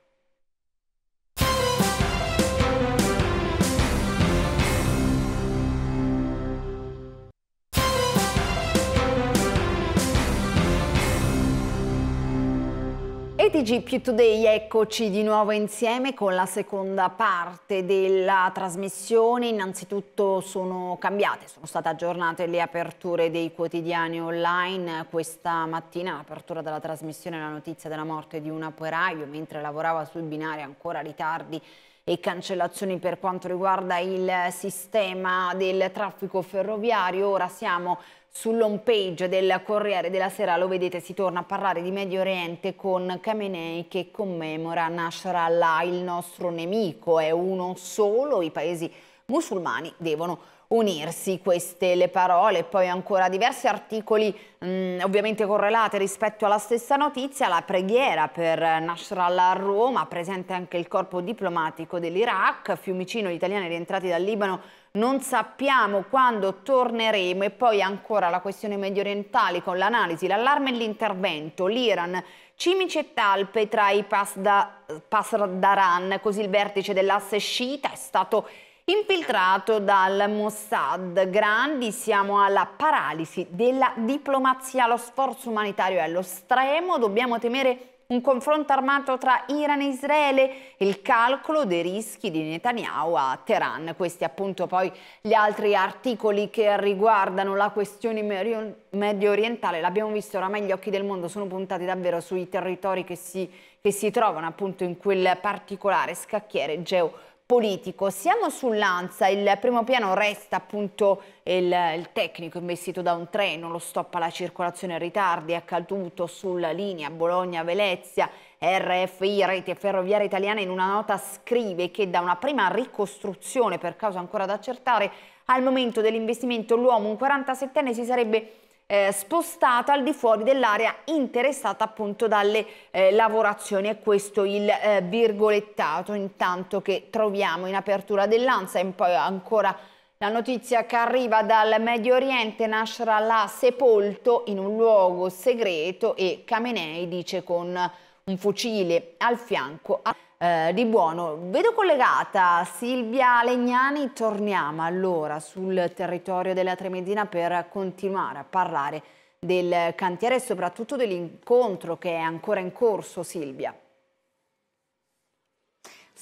S1: E più Today, eccoci di nuovo insieme con la seconda parte della trasmissione. Innanzitutto sono cambiate, sono state aggiornate le aperture dei quotidiani online. Questa mattina l'apertura della trasmissione è la notizia della morte di un operaio mentre lavorava sui binari ancora ritardi e cancellazioni per quanto riguarda il sistema del traffico ferroviario. Ora siamo Sull'home page del Corriere della Sera lo vedete, si torna a parlare di Medio Oriente con Khamenei che commemora Nasrallah, il nostro nemico è uno solo, i paesi musulmani devono unirsi queste le parole, poi ancora diversi articoli mh, mm, ovviamente correlate rispetto alla stessa notizia, la preghiera per Nasrallah a Roma, presente anche il corpo diplomatico dell'Iraq, Fiumicino, gli italiani rientrati dal Libano, non sappiamo quando torneremo e poi ancora la questione medio orientale con l'analisi, l'allarme e l'intervento, l'Iran, Cimici e Talpe tra i Pasdaran, così il vertice dell'asse sciita è stato infiltrato dal Mossad. Grandi, siamo alla paralisi della diplomazia, lo sforzo umanitario è allo stremo, dobbiamo temere un confronto armato tra Iran e Israele, il calcolo dei rischi di Netanyahu a Teheran. Questi appunto poi gli altri articoli che riguardano la questione medio orientale, l'abbiamo visto oramai gli occhi del mondo sono puntati davvero sui territori che si, che si trovano appunto in quel particolare scacchiere geopolitico politico. Siamo sull'Anza, il primo piano resta appunto il, il tecnico investito da un treno, lo stoppa la circolazione in ritardi, è accaduto sulla linea Bologna-Venezia. RFI, Rete Ferroviaria Italiana, in una nota scrive che da una prima ricostruzione, per causa ancora da accertare, al momento dell'investimento l'uomo, un 47enne, si sarebbe eh, spostata al di fuori dell'area interessata appunto dalle eh, lavorazioni È questo il eh, virgolettato intanto che troviamo in apertura dell'ANSA e poi ancora la notizia che arriva dal Medio Oriente, Nashrallah sepolto in un luogo segreto e Kamenei dice con un fucile al fianco. Eh, di buono. Vedo collegata Silvia Legnani, torniamo allora sul territorio della Tremedina per continuare a parlare del cantiere e soprattutto dell'incontro che è ancora in corso Silvia.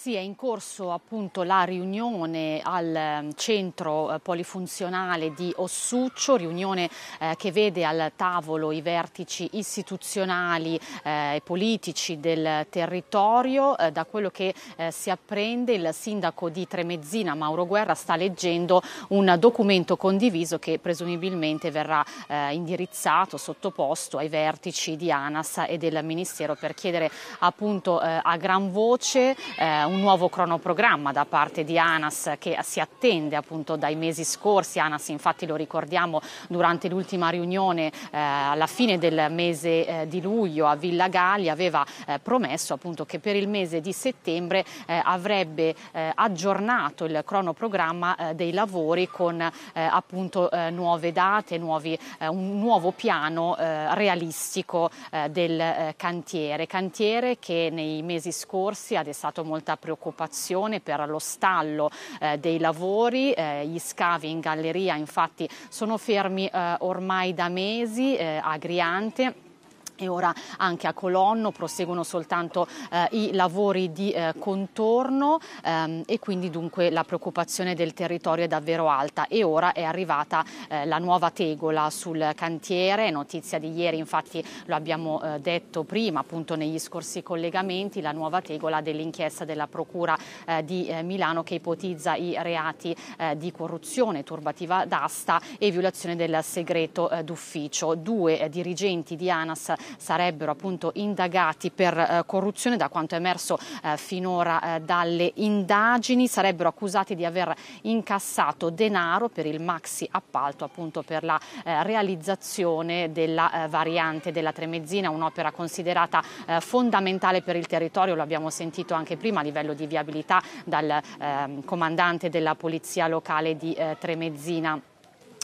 S2: Sì, è in corso appunto la riunione al ehm, centro eh, polifunzionale di Ossuccio, riunione eh, che vede al tavolo i vertici istituzionali eh, e eh, politici del territorio. Eh, da quello che eh, si apprende il sindaco di Tremezzina, Mauro Guerra, sta leggendo un documento condiviso che presumibilmente verrà indirizzato, sottoposto ai vertici di ANAS e del Ministero per chiedere appunto a gran voce un un nuovo cronoprogramma da parte di ANAS che si attende appunto dai mesi scorsi. ANAS infatti lo ricordiamo durante l'ultima riunione eh, alla fine del mese eh, di luglio a Villa Galli aveva eh, promesso appunto che per il mese di settembre eh, avrebbe eh, aggiornato il cronoprogramma eh, dei lavori con appunto nuove date, nuovi, un nuovo piano realistico del cantiere. Cantiere che nei mesi scorsi ha destato molta preoccupazione per lo stallo eh, dei lavori, eh, gli scavi in galleria infatti sono fermi eh, ormai da mesi eh, a Griante e ora anche a Colonno proseguono soltanto eh, i lavori di eh, contorno ehm, e quindi dunque la preoccupazione del territorio è davvero alta e ora è arrivata eh, la nuova tegola sul cantiere, notizia di ieri infatti lo abbiamo eh, detto prima appunto negli scorsi collegamenti, la nuova tegola dell'inchiesta della Procura eh, di eh, Milano che ipotizza i reati di corruzione, turbativa d'asta e violazione del segreto d'ufficio. Due dirigenti di ANAS sarebbero appunto indagati per eh, corruzione da quanto è emerso eh, finora eh, dalle indagini, sarebbero accusati di aver incassato denaro per il maxi appalto appunto per la eh, realizzazione della eh, variante della Tremezzina, un'opera considerata eh, fondamentale per il territorio, lo abbiamo sentito anche prima a livello di viabilità dal ehm, comandante della polizia locale di Tremezzina.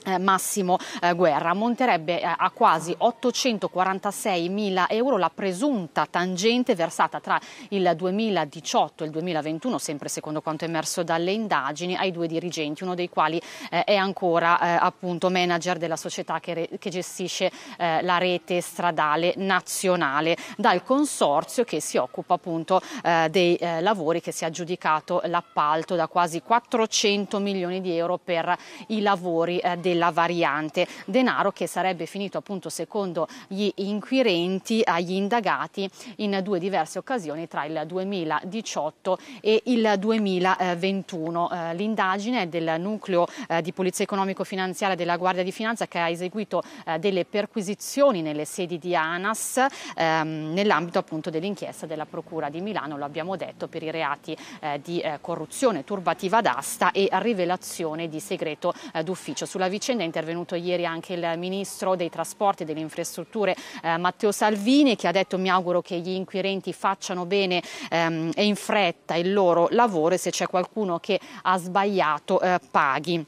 S2: Eh, massimo eh, Guerra monterebbe eh, a quasi 846 mila euro la presunta tangente versata tra il 2018 e il 2021, sempre secondo quanto emerso dalle indagini, ai due dirigenti, uno dei quali è ancora appunto manager della società che, gestisce la rete stradale nazionale dal consorzio che si occupa appunto dei lavori che si è aggiudicato l'appalto da quasi 400 milioni di euro per i lavori eh, della variante, denaro che sarebbe finito appunto secondo gli inquirenti agli indagati in due diverse occasioni tra il 2018 e il 2021. Eh, l'indagine del nucleo eh, di polizia economico-finanziaria della Guardia di Finanza che ha eseguito eh, delle perquisizioni nelle sedi di ANAS ehm, nell'ambito appunto dell'inchiesta della Procura di Milano, lo abbiamo detto, per i reati di corruzione turbativa d'asta e rivelazione di segreto d'ufficio. Sulla vicenda vicenda è intervenuto ieri anche il ministro dei trasporti e delle infrastrutture eh, Matteo Salvini che ha detto mi auguro che gli inquirenti facciano bene ehm, e in fretta il loro lavoro e se c'è qualcuno che ha sbagliato eh, paghi.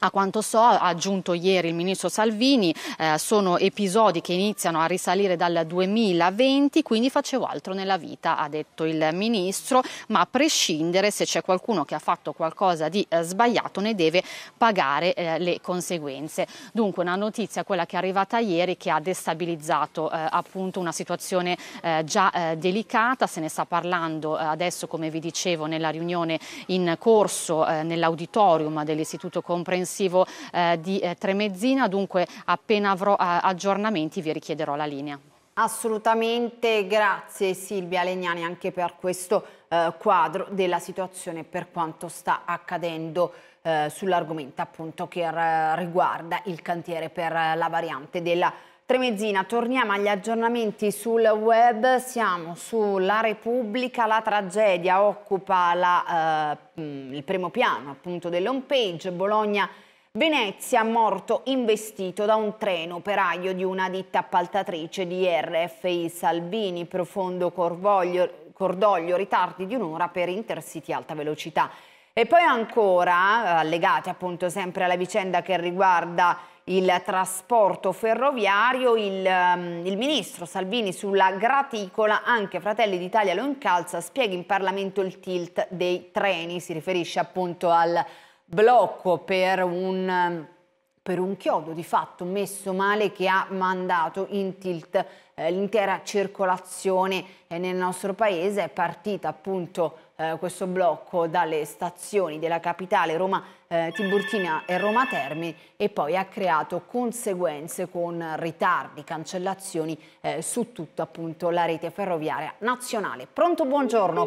S2: A quanto so, ha aggiunto ieri il ministro Salvini, eh, sono episodi che iniziano a risalire dal 2020, quindi facevo altro nella vita, ha detto il ministro, ma a prescindere se c'è qualcuno che ha fatto qualcosa di eh, sbagliato ne deve pagare eh, le conseguenze. Dunque una notizia, quella che è arrivata ieri, che ha destabilizzato eh, appunto una situazione eh, già eh, delicata, se ne sta parlando adesso come vi dicevo nella riunione in corso nell'auditorium dell'Istituto Comprensivo difensivo eh, di eh, Tremezzina, dunque appena avrò eh, aggiornamenti vi richiederò la linea.
S1: Assolutamente,
S2: grazie
S1: Silvia Legnani anche per questo eh, quadro della situazione per quanto sta accadendo eh, sull'argomento appunto che eh, riguarda il cantiere per eh, la variante della Tremezzina, torniamo agli aggiornamenti sul web, siamo sulla Repubblica, la tragedia occupa la, eh, mm, il primo piano appunto dell'home page, Bologna Venezia morto investito da un treno operaio di una ditta appaltatrice di RFI Salvini, profondo corvoglio, cordoglio, ritardi di un'ora per Intercity alta velocità. E poi ancora, eh, allegati appunto sempre alla vicenda che riguarda il trasporto ferroviario, il, ehm, il, ministro Salvini sulla graticola, anche Fratelli d'Italia lo incalza, spiega in Parlamento il tilt dei treni, si riferisce appunto al blocco per un per un chiodo di fatto messo male che ha mandato in tilt eh, l'intera circolazione eh, nel nostro paese. È partita appunto eh, questo blocco dalle stazioni della capitale Roma eh, Tiburtina e Roma Terme e poi ha creato conseguenze con ritardi, cancellazioni eh, su tutta appunto la rete ferroviaria nazionale. Pronto, buongiorno.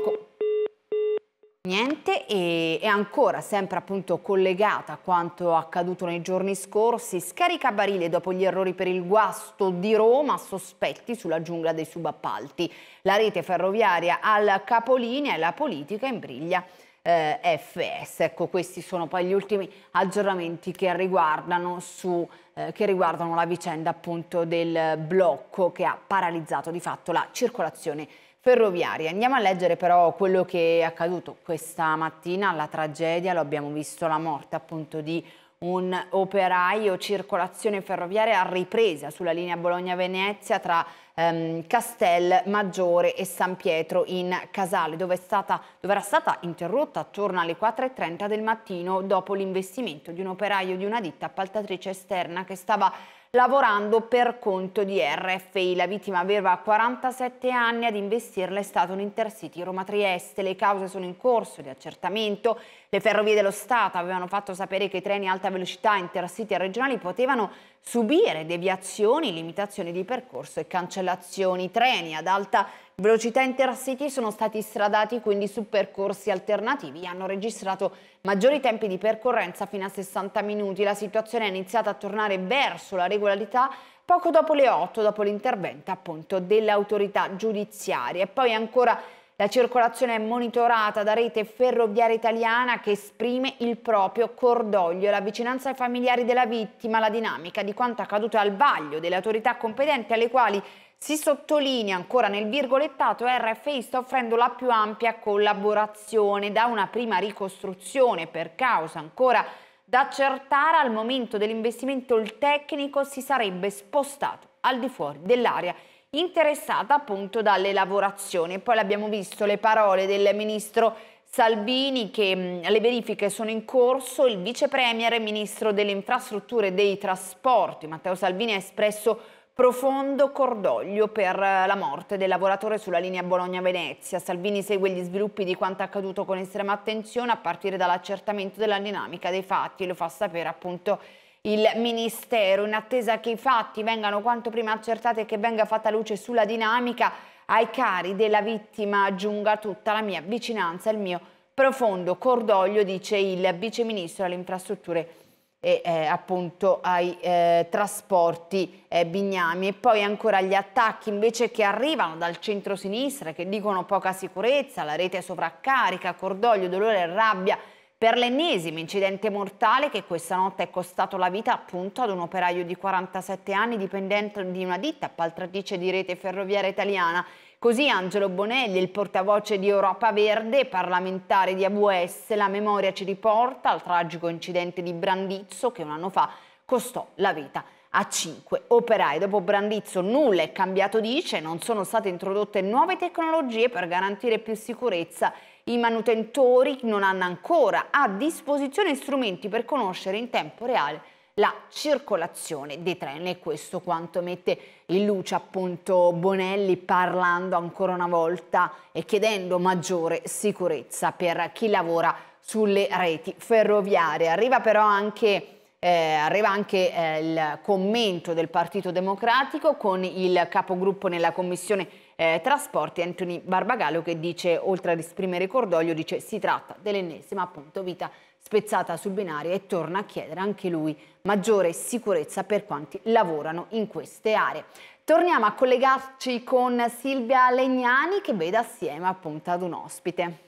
S1: Niente e è ancora sempre appunto collegata a quanto accaduto nei giorni scorsi, scarica barile dopo gli errori per il guasto di Roma, sospetti sulla giungla dei subappalti. La rete ferroviaria al capolinea e la politica in briglia. Eh, FS. Ecco, questi sono poi gli ultimi aggiornamenti che riguardano, su, eh, che riguardano la vicenda appunto del blocco che ha paralizzato di fatto la circolazione ferroviari. Andiamo a leggere però quello che è accaduto questa mattina, la tragedia, lo abbiamo visto, la morte appunto di un operaio, circolazione ferroviaria a ripresa sulla linea Bologna-Venezia tra ehm, Castel Maggiore e San Pietro in Casale, dove, stata, dove era stata interrotta attorno alle 4.30 del mattino dopo l'investimento di un operaio di una ditta appaltatrice esterna che stava lavorando per conto di RFI. La vittima aveva 47 anni, ad investirla è stato un Intercity Roma-Trieste. Le cause sono in corso di accertamento. Le ferrovie dello Stato avevano fatto sapere che i treni a alta velocità, intercity e regionali potevano subire deviazioni, limitazioni di percorso e cancellazioni. I treni ad alta velocità intercity sono stati stradati quindi su percorsi alternativi e hanno registrato maggiori tempi di percorrenza fino a 60 minuti. La situazione è iniziata a tornare verso la regolarità poco dopo le 8, dopo l'intervento appunto delle autorità giudiziarie. E poi ancora la circolazione è monitorata da rete ferroviaria italiana che esprime il proprio cordoglio, la vicinanza ai familiari della vittima, la dinamica di quanto accaduto al vaglio delle autorità competenti alle quali si sottolinea ancora nel virgolettato RFI sta offrendo la più ampia collaborazione da una prima ricostruzione per causa ancora da accertare al momento dell'investimento il tecnico si sarebbe spostato al di fuori dell'area interessata appunto dalle lavorazioni. Poi l'abbiamo visto le parole del ministro Salvini che mm, le verifiche sono in corso, il vicepremier e ministro delle infrastrutture e dei trasporti Matteo Salvini ha espresso profondo cordoglio per eh, la morte del lavoratore sulla linea Bologna-Venezia. Salvini segue gli sviluppi di quanto accaduto con estrema attenzione a partire dall'accertamento della dinamica dei fatti, e lo fa sapere appunto il Ministero, in attesa che i fatti vengano quanto prima accertati e che venga fatta luce sulla dinamica, ai cari della vittima aggiunga tutta la mia vicinanza, il mio profondo cordoglio, dice il viceministro alle infrastrutture e eh, appunto ai eh, trasporti eh, Bignami e poi ancora gli attacchi invece che arrivano dal centro-sinistra che dicono poca sicurezza, la rete sovraccarica, cordoglio, dolore e rabbia per l'ennesimo incidente mortale che questa notte è costato la vita appunto ad un operaio di 47 anni dipendente di una ditta appaltatrice di rete ferroviaria italiana. Così Angelo Bonelli, il portavoce di Europa Verde, parlamentare di AWS, la memoria ci riporta al tragico incidente di Brandizzo che un anno fa costò la vita a 5 operai. Dopo Brandizzo nulla è cambiato, dice, non sono state introdotte nuove tecnologie per garantire più sicurezza i manutentori non hanno ancora a disposizione strumenti per conoscere in tempo reale la circolazione dei treni e questo quanto mette in luce appunto Bonelli parlando ancora una volta e chiedendo maggiore sicurezza per chi lavora sulle reti ferroviarie. Arriva però anche, eh, arriva anche eh, il commento del Partito Democratico con il capogruppo nella Commissione eh, Trasporti Anthony Barbagallo che dice, oltre ad esprimere cordoglio, dice si tratta dell'ennesima appunto vita spezzata sul binario e torna a chiedere anche lui maggiore sicurezza per quanti lavorano in queste aree. Torniamo a collegarci con Silvia Legnani che vede assieme appunto ad un ospite.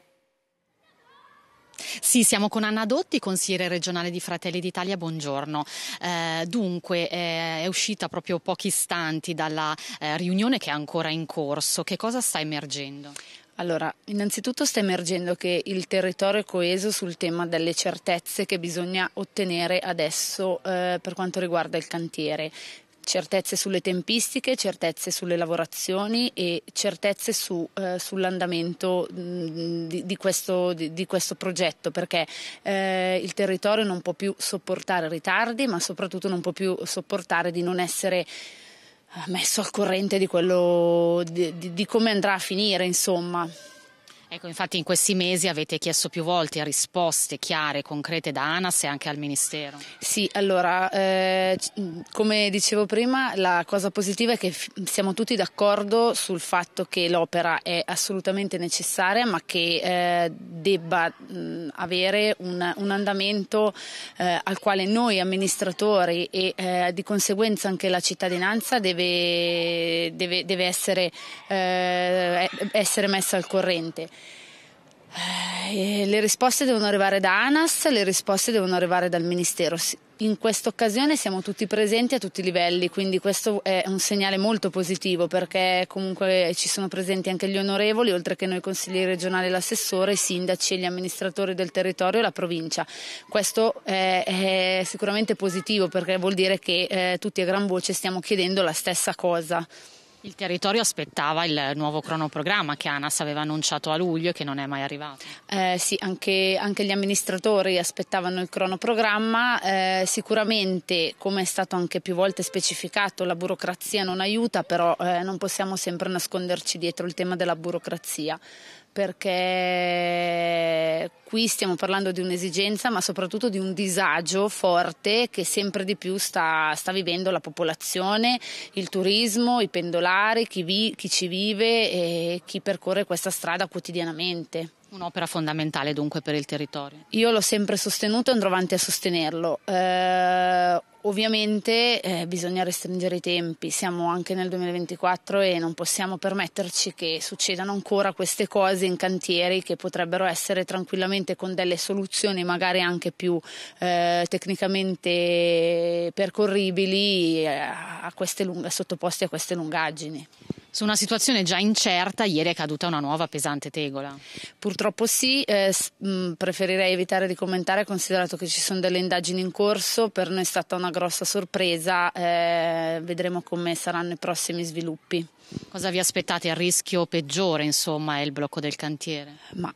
S2: Sì, siamo con Anna Dotti, consigliere regionale di Fratelli d'Italia, buongiorno. Eh, dunque, eh, è uscita proprio pochi istanti dalla eh, riunione che è ancora in corso, che cosa sta
S8: emergendo? Allora, innanzitutto sta emergendo che il territorio è coeso sul tema delle certezze che bisogna ottenere adesso eh, per quanto riguarda il cantiere certezze sulle tempistiche, certezze sulle lavorazioni e certezze su, eh, sull'andamento mh, mm, di, di, questo, di, di, questo, progetto perché eh, il territorio non può più sopportare ritardi ma soprattutto non può più sopportare di non essere eh, messo al corrente di, quello, di come andrà a finire insomma. Ecco,
S2: infatti in questi mesi avete chiesto più volte risposte chiare, concrete da ANAS e anche al Ministero.
S8: Sì, allora, eh, mm, come dicevo prima, la cosa positiva è che siamo tutti d'accordo sul fatto che l'opera è assolutamente necessaria, ma che eh, debba mh, mm, avere un, un andamento eh, al quale noi amministratori e eh, di conseguenza anche la cittadinanza deve, deve, deve essere, eh, essere messa al corrente. Eh, le risposte devono arrivare da ANAS, le risposte devono arrivare dal Ministero. In questa occasione siamo tutti presenti a tutti i livelli, quindi questo è un segnale molto positivo perché comunque ci sono presenti anche gli onorevoli, oltre che noi consiglieri regionali, e l'assessore, i sindaci, gli amministratori del territorio e la provincia. Questo è, è sicuramente positivo perché vuol dire che eh, tutti a gran voce stiamo chiedendo la stessa cosa.
S2: Il territorio aspettava il nuovo cronoprogramma che ANAS aveva annunciato a luglio e che non è mai arrivato.
S8: Eh, sì, anche, anche, gli amministratori aspettavano il cronoprogramma. Eh, sicuramente, come è stato anche più volte specificato, la burocrazia non aiuta, però eh, non possiamo sempre nasconderci dietro il tema della burocrazia perché qui stiamo parlando di un'esigenza ma soprattutto di un disagio forte che sempre di più sta, sta vivendo la popolazione, il turismo, i pendolari, chi, vi, chi ci vive e chi percorre questa strada quotidianamente. Un'opera fondamentale dunque per il territorio. Io l'ho sempre sostenuto e andrò avanti a sostenerlo. Eh, ovviamente eh, bisogna restringere i tempi, siamo anche nel 2024 e non possiamo permetterci che succedano ancora queste cose in cantieri che potrebbero essere tranquillamente con delle soluzioni magari anche più eh, tecnicamente percorribili eh, a queste, sottoposte a queste lungaggini. Su una situazione già incerta, ieri è
S2: caduta una nuova
S8: pesante tegola. Purtroppo sì, eh, mm, preferirei evitare di commentare considerato che ci sono delle indagini in corso, per noi è stata una grossa sorpresa, eh, vedremo come saranno i prossimi sviluppi. Cosa
S2: vi aspettate? a rischio peggiore, insomma, è il blocco del cantiere?
S8: Ma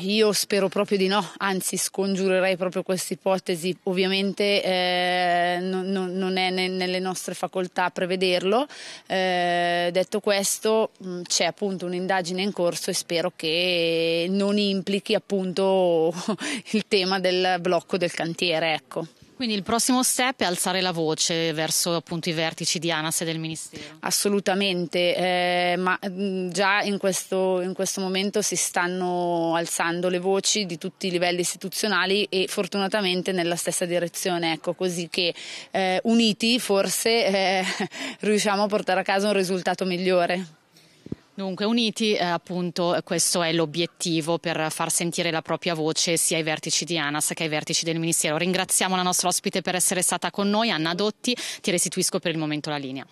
S8: eh, io spero proprio di no, anzi scongiurerei proprio questa ipotesi. Ovviamente eh, non, non, è nelle nostre facoltà prevederlo. Eh, detto questo, mm, c'è appunto un'indagine in corso e spero che non implichi appunto il tema del blocco del cantiere, ecco.
S2: Quindi il prossimo step è alzare la voce verso appunto, i vertici di ANAS e del Ministero?
S8: Assolutamente, eh, ma mm, già in questo, in questo momento si stanno alzando le voci di tutti i livelli istituzionali e fortunatamente nella stessa direzione, ecco, così che eh, uniti forse eh, riusciamo a portare a casa un risultato migliore. Dunque, uniti
S2: eh, appunto questo è l'obiettivo per far sentire la propria voce sia ai vertici di ANAS che ai vertici del Ministero. Ringraziamo la nostra ospite per essere stata con noi, Anna Dotti, ti restituisco per il momento la linea.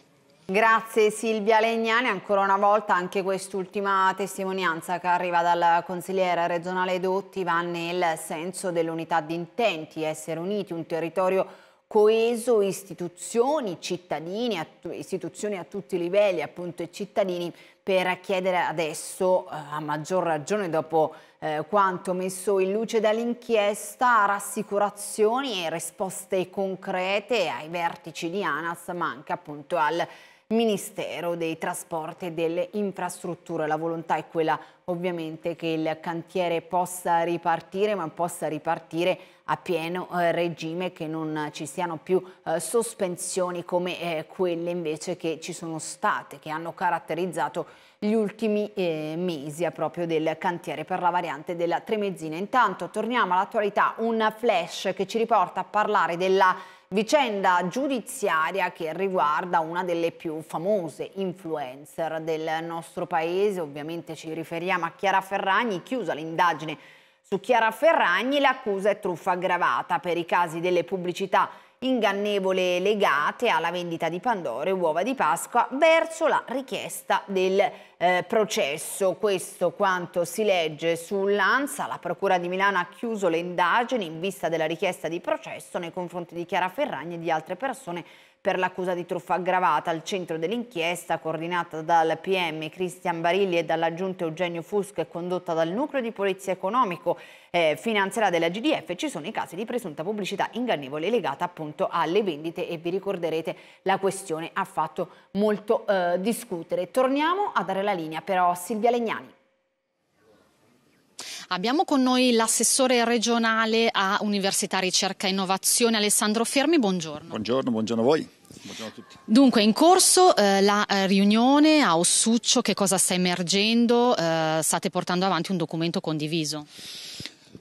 S1: Grazie Silvia Legnani, ancora una volta anche quest'ultima testimonianza che arriva dal consigliere regionale Dotti va nel senso dell'unità di intenti, essere uniti, un territorio coeso istituzioni, cittadini, istituzioni a tutti i livelli appunto e cittadini per chiedere adesso, eh, a maggior ragione dopo eh, quanto messo in luce dall'inchiesta, rassicurazioni e risposte concrete ai vertici di ANAS ma anche appunto al Ministero dei Trasporti e delle Infrastrutture. La volontà è quella ovviamente che il cantiere possa ripartire, ma possa ripartire a pieno eh, regime, che non ci siano più eh, sospensioni come eh, quelle invece che ci sono state, che hanno caratterizzato gli ultimi eh, mesi eh, proprio del cantiere per la variante della Tremezzina. Intanto torniamo all'attualità, un flash che ci riporta a parlare della vicenda giudiziaria che riguarda una delle più famose influencer del nostro paese, ovviamente ci riferiamo a Chiara Ferragni, chiusa l'indagine su Chiara Ferragni, l'accusa è truffa aggravata per i casi delle pubblicità ingannevole legate alla vendita di Pandoro e uova di Pasqua verso la richiesta del eh, processo. Questo quanto si legge sull'ANSA, la Procura di Milano ha chiuso le indagini in vista della richiesta di processo nei confronti di Chiara Ferragni e di altre persone per l'accusa di truffa aggravata al centro dell'inchiesta coordinata dal PM Cristian Barilli e dall'aggiunto Eugenio Fusco e condotta dal nucleo di polizia economico eh, finanziaria della GDF ci sono i casi di presunta pubblicità ingannevole legata appunto alle vendite e vi ricorderete la questione ha fatto molto eh, discutere. Torniamo a dare la linea però a Silvia
S2: Legnani. Abbiamo con noi l'assessore regionale a Università Ricerca e Innovazione Alessandro Fermi, buongiorno. Buongiorno, buongiorno a voi. Buongiorno a tutti. Dunque, in corso eh, la eh, riunione a Ossuccio, che cosa sta emergendo? Eh, state portando avanti un documento condiviso?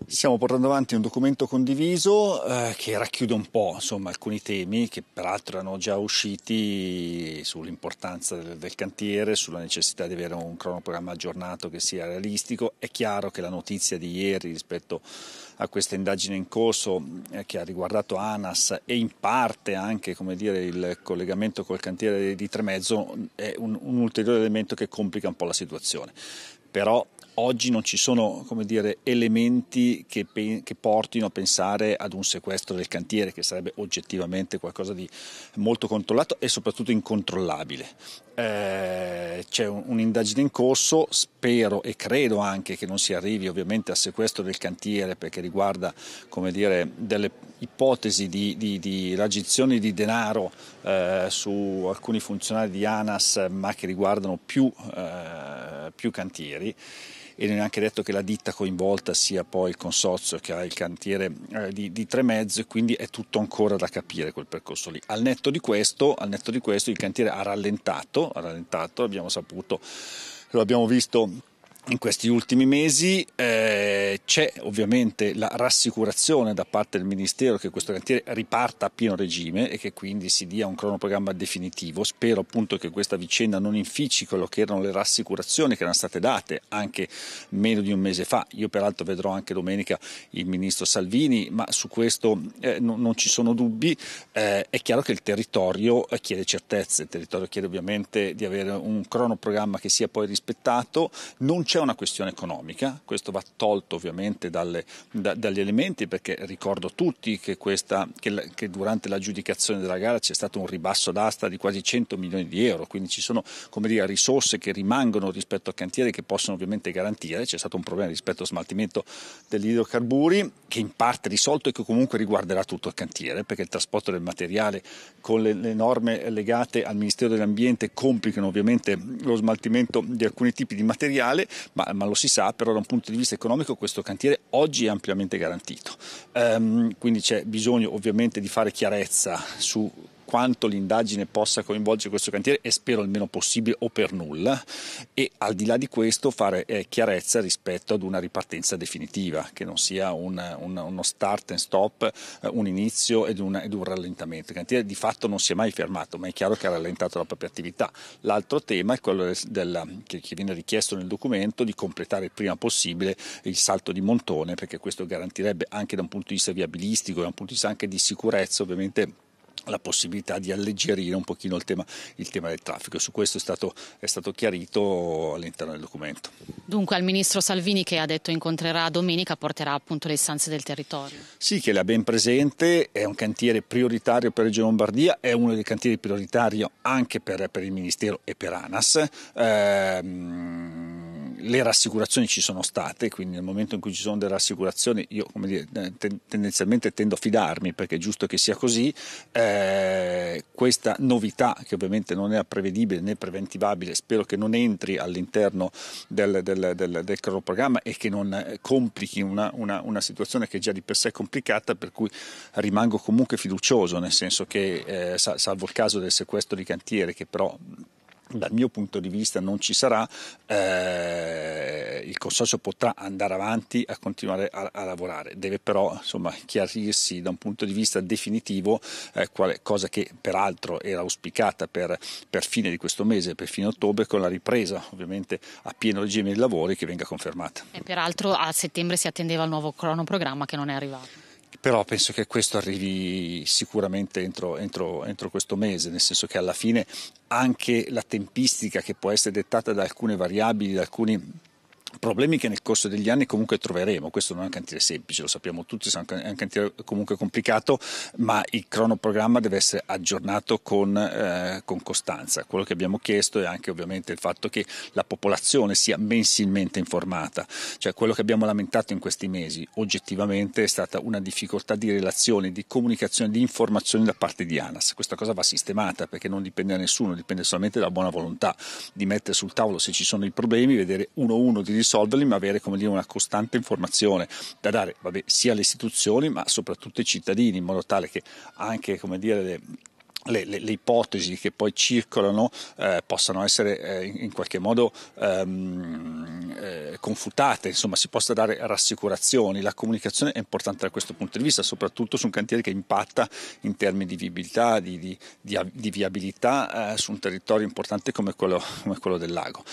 S9: Stiamo portando avanti un documento condiviso eh, che racchiude un po' insomma, alcuni temi che peraltro erano già usciti sull'importanza del, del, cantiere, sulla necessità di avere un cronoprogramma aggiornato che sia realistico. È chiaro che la notizia di ieri rispetto a questa indagine in corso eh, che ha riguardato ANAS e in parte anche dire, il collegamento col cantiere di Tremezzo è un, un ulteriore elemento che complica un po' la situazione. Però oggi non ci sono dire, elementi che, pe- che, portino a pensare ad un sequestro del cantiere, che sarebbe oggettivamente qualcosa di molto controllato e soprattutto incontrollabile. Eh, c'è un, un'indagine in corso, spero e credo anche che non si arrivi ovviamente al sequestro del cantiere perché riguarda dire, delle ipotesi di, di, di ragizione di denaro eh, su alcuni funzionari di ANAS ma che riguardano più, eh, più cantieri e non è neanche detto che la ditta coinvolta sia poi il consorzio che ha il cantiere eh, di, di Tremezzo e quindi è tutto ancora da capire quel percorso lì. Al netto di questo, al netto di questo il cantiere ha rallentato, ha rallentato, abbiamo saputo, lo abbiamo visto in questi ultimi mesi eh, c'è ovviamente la rassicurazione da parte del Ministero che questo cantiere riparta a pieno regime e che quindi si dia un cronoprogramma definitivo. Spero appunto che questa vicenda non infici quello che erano le rassicurazioni che erano state date anche meno di un mese fa. Io peraltro vedrò anche domenica il Ministro Salvini, ma su questo eh, no, non ci sono dubbi. Eh, è chiaro che il territorio eh, chiede certezze, il territorio chiede ovviamente di avere un cronoprogramma che sia poi rispettato. Non c'è una questione economica, questo va tolto ovviamente dalle, da, dagli elementi perché ricordo tutti che, questa, che, che durante l'aggiudicazione della gara c'è stato un ribasso d'asta di quasi 100 milioni di euro, quindi ci sono dire, risorse che rimangono rispetto a cantieri che possono ovviamente garantire, c'è stato un problema rispetto allo smaltimento degli idrocarburi che in parte è risolto e che comunque riguarderà tutto il cantiere perché il trasporto del materiale con le, le norme legate al Ministero dell'Ambiente complicano ovviamente lo smaltimento di alcuni tipi di materiale ma, ma, lo si sa, però da un punto di vista economico questo cantiere oggi è ampiamente garantito. Um, quindi c'è bisogno ovviamente di fare chiarezza su quanto l'indagine possa coinvolgere questo cantiere e spero il meno possibile o per nulla e al di là di questo fare eh, chiarezza rispetto ad una ripartenza definitiva, che non sia un, un, uno start and stop, eh, un inizio ed un, ed un, rallentamento. Il cantiere di fatto non si è mai fermato, ma è chiaro che ha rallentato la propria attività. L'altro tema è quello della, che, che viene richiesto nel documento di completare il prima possibile il salto di montone, perché questo garantirebbe anche da un punto di vista viabilistico e da un punto di vista anche di sicurezza ovviamente la possibilità di alleggerire un pochino il tema, il tema del traffico. Su questo è stato, è stato, chiarito all'interno del documento.
S2: Dunque al ministro Salvini che ha detto incontrerà domenica porterà appunto le istanze del territorio.
S9: Sì, che l'ha ben presente, è un cantiere prioritario per Regione Lombardia, è uno dei cantieri prioritari anche per, per, il Ministero e per ANAS. Ehm, le rassicurazioni ci sono state, quindi nel momento in cui ci sono delle rassicurazioni io dire, eh, tendenzialmente tendo a fidarmi perché è giusto che sia così, eh, questa novità che ovviamente non è prevedibile né preventivabile, spero che non entri all'interno del, del, del, del programma e che non complichi una, una, una, situazione che già di per sé è complicata, per cui rimango comunque fiducioso, nel senso che eh, salvo il caso del sequestro di cantiere che però dal mio punto di vista non ci sarà, eh, il consorzio potrà andare avanti a continuare a, a lavorare, deve però insomma, chiarirsi da un punto di vista definitivo, eh, quale, cosa che peraltro era auspicata per, per, fine di questo mese, per fine ottobre, con la ripresa ovviamente a pieno regime dei lavori che venga confermata.
S2: E peraltro a settembre si attendeva il nuovo cronoprogramma che non è arrivato
S9: però penso che questo arrivi sicuramente entro, entro, entro, questo mese, nel senso che alla fine anche la tempistica che può essere dettata da alcune variabili, da alcuni problemi che nel corso degli anni comunque troveremo. Questo non è un cantiere semplice, lo sappiamo tutti, è un cantiere comunque complicato, ma il cronoprogramma deve essere aggiornato con, eh, con, costanza. Quello che abbiamo chiesto è anche ovviamente il fatto che la popolazione sia mensilmente informata, cioè quello che abbiamo lamentato in questi mesi oggettivamente è stata una difficoltà di relazione, di comunicazione, di informazioni da parte di ANAS. Questa cosa va sistemata perché non dipende da nessuno, dipende solamente dalla buona volontà di mettere sul tavolo se ci sono i problemi, vedere uno a uno di risolvere risolverli, ma avere dire, una costante informazione da dare vabbè, sia alle istituzioni, ma soprattutto ai cittadini, in modo tale che anche dire, le le, le, le, ipotesi che poi circolano eh, possano essere eh, in, in, qualche modo ehm, eh, confutate, insomma si possa dare rassicurazioni. La comunicazione è importante da questo punto di vista, soprattutto su un cantiere che impatta in termini di viabilità, di, di, di, di viabilità eh, su un territorio importante come quello, come quello del lago.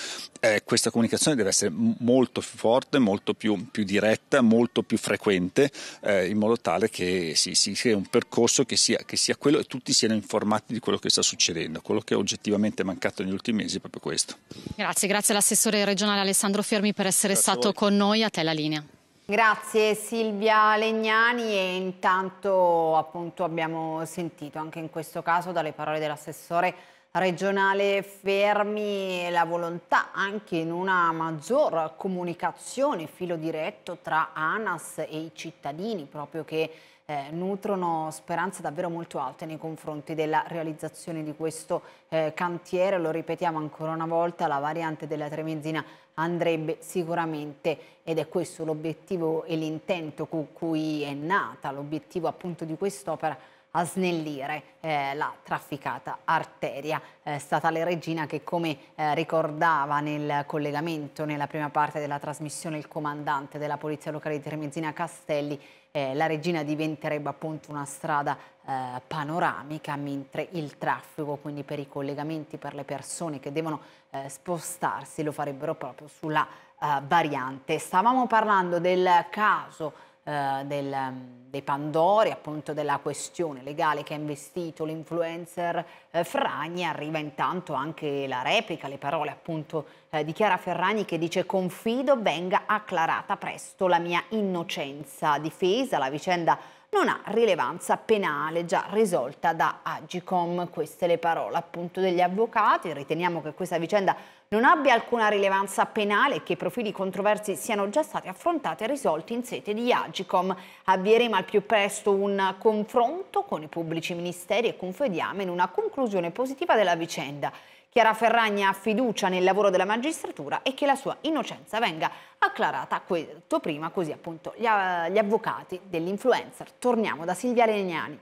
S9: Eh, questa comunicazione deve essere molto più forte, molto più, più diretta, molto più frequente, eh, in modo tale che si, si crei un percorso che sia, che sia quello e tutti siano informati informati di quello che sta succedendo. Quello che è oggettivamente mancato negli ultimi mesi è proprio questo.
S2: Grazie, grazie all'assessore regionale Alessandro Fermi per essere grazie stato con noi. A te la linea.
S1: Grazie Silvia Legnani e intanto appunto abbiamo sentito anche in questo caso dalle parole dell'assessore regionale Fermi la volontà anche in una maggior comunicazione filo diretto tra ANAS e i cittadini proprio che eh, nutrono speranze davvero molto alte nei confronti della realizzazione di questo eh, cantiere. Lo ripetiamo ancora una volta, la variante della Tremenzina andrebbe sicuramente, ed è questo l'obiettivo e l'intento con cui è nata, l'obiettivo appunto di quest'opera, a snellire eh, la trafficata arteria eh, statale Regina che come eh, ricordava nel collegamento nella prima parte della trasmissione il comandante della Polizia Locale di Tremenzina Castelli eh, la regina diventerebbe appunto una strada eh, panoramica, mentre il traffico, quindi per i collegamenti, per le persone che devono eh, spostarsi, lo farebbero proprio sulla eh, variante. Stavamo parlando del caso eh, del, mm, dei Pandori, appunto della questione legale che ha investito l'influencer eh, Ferragni, arriva intanto anche la replica, le parole appunto eh, di Chiara Ferragni che dice confido venga acclarata presto la mia innocenza difesa, la vicenda non ha rilevanza penale già risolta da Agicom. Queste le parole appunto degli avvocati, riteniamo che questa vicenda non abbia alcuna rilevanza penale e che i profili controversi siano già stati affrontati e risolti in sede di Agicom. Avvieremo al più presto un confronto con i pubblici ministeri e confidiamo in una conclusione positiva della vicenda. Chiara Ferragna ha fiducia nel lavoro della magistratura e che la sua innocenza venga acclarata quanto prima, così appunto gli, eh, gli avvocati dell'influencer. Torniamo da Silvia Legnani.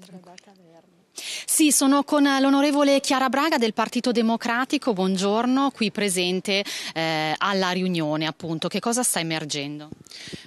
S2: Tranquilla. Sì, sono con eh, l'onorevole Chiara Braga del Partito Democratico, buongiorno, qui presente eh,
S10: alla riunione appunto. Che cosa sta emergendo?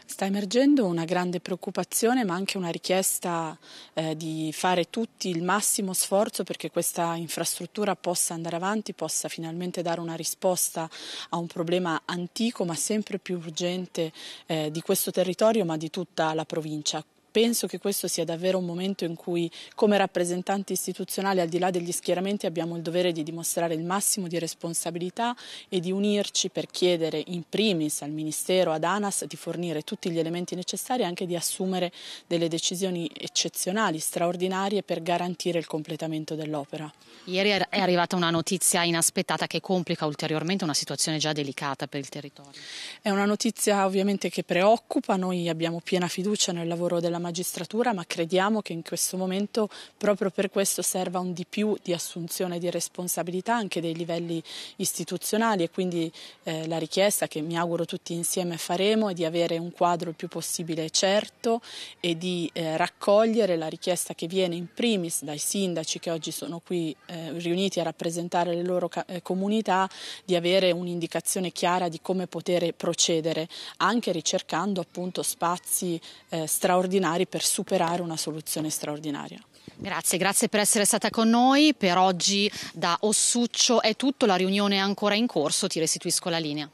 S10: Sta emergendo una grande preoccupazione ma anche una richiesta eh, di fare tutti il massimo sforzo perché questa infrastruttura possa andare avanti, possa finalmente dare una risposta a un problema antico ma sempre più urgente eh, di questo territorio ma di tutta la provincia penso che questo sia davvero un momento in cui come rappresentanti istituzionali al di là degli schieramenti abbiamo il dovere di dimostrare il massimo di responsabilità e di unirci per chiedere in primis al Ministero, ad ANAS di fornire tutti gli elementi necessari e anche di assumere delle decisioni eccezionali, straordinarie per garantire il completamento dell'opera.
S2: Ieri è arrivata una notizia inaspettata che complica ulteriormente una situazione già delicata
S10: per il territorio. È una notizia ovviamente che preoccupa, noi abbiamo piena fiducia nel lavoro della magistratura magistratura, ma crediamo che in questo momento proprio per questo serva un di più di assunzione di responsabilità anche dei livelli istituzionali e quindi eh, la richiesta che mi auguro tutti insieme faremo è di avere un quadro il più possibile certo e di eh, raccogliere la richiesta che viene in primis dai sindaci che oggi sono qui eh, riuniti a rappresentare le loro eh, comunità di avere un'indicazione chiara di come poter procedere anche ricercando appunto spazi eh, straordinari straordinari per superare una soluzione straordinaria.
S2: Grazie, grazie per essere stata con noi. Per oggi da Ossuccio è tutto, la riunione è ancora in corso, ti restituisco la linea.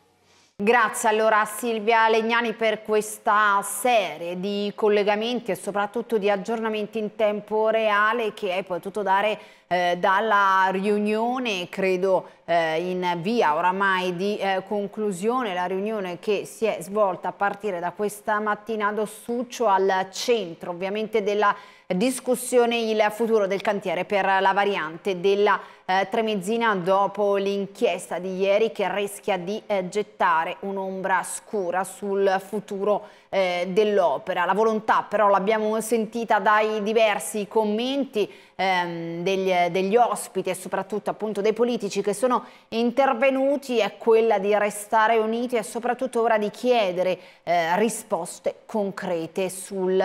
S1: Grazie allora a Silvia Legnani per questa serie di collegamenti e soprattutto di aggiornamenti in tempo reale che hai potuto dare eh, dalla riunione, credo eh, in via oramai di eh, conclusione, la riunione che si è svolta a partire da questa mattina ad Ossuccio al centro ovviamente della discussione il futuro del cantiere per la variante della eh, Tremezzina dopo l'inchiesta di ieri che rischia di eh, gettare un'ombra scura sul futuro eh, dell'opera. La volontà però l'abbiamo sentita dai diversi commenti ehm, degli, degli, ospiti e soprattutto appunto dei politici che sono intervenuti è quella di restare uniti e soprattutto ora di chiedere eh, risposte concrete sul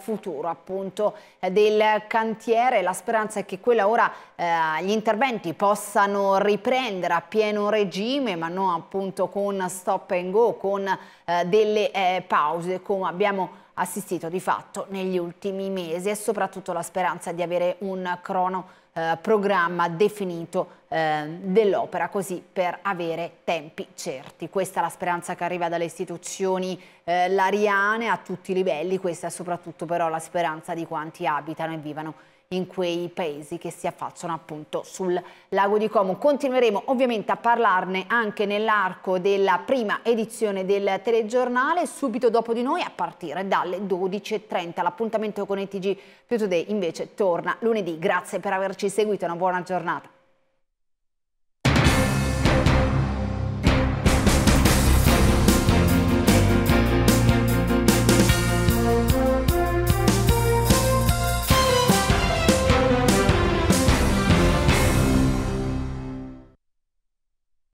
S1: futuro appunto del cantiere. La speranza è che quella ora eh, gli interventi possano riprendere a pieno regime, ma non appunto con stop and go, con eh, delle eh, pause come abbiamo assistito di fatto negli ultimi mesi e soprattutto la speranza di avere un crono eh, programma definito Ehm, dell'opera, così per avere tempi certi. Questa è la speranza che arriva dalle istituzioni eh, lariane a tutti i livelli, questa è soprattutto però la speranza di quanti abitano e vivono in quei paesi che si affacciano appunto sul lago di Como. Continueremo ovviamente a parlarne anche nell'arco della prima edizione del telegiornale, subito dopo di noi a partire dalle 12.30. L'appuntamento con ETG più Today invece torna lunedì. Grazie per averci seguito, una buona giornata.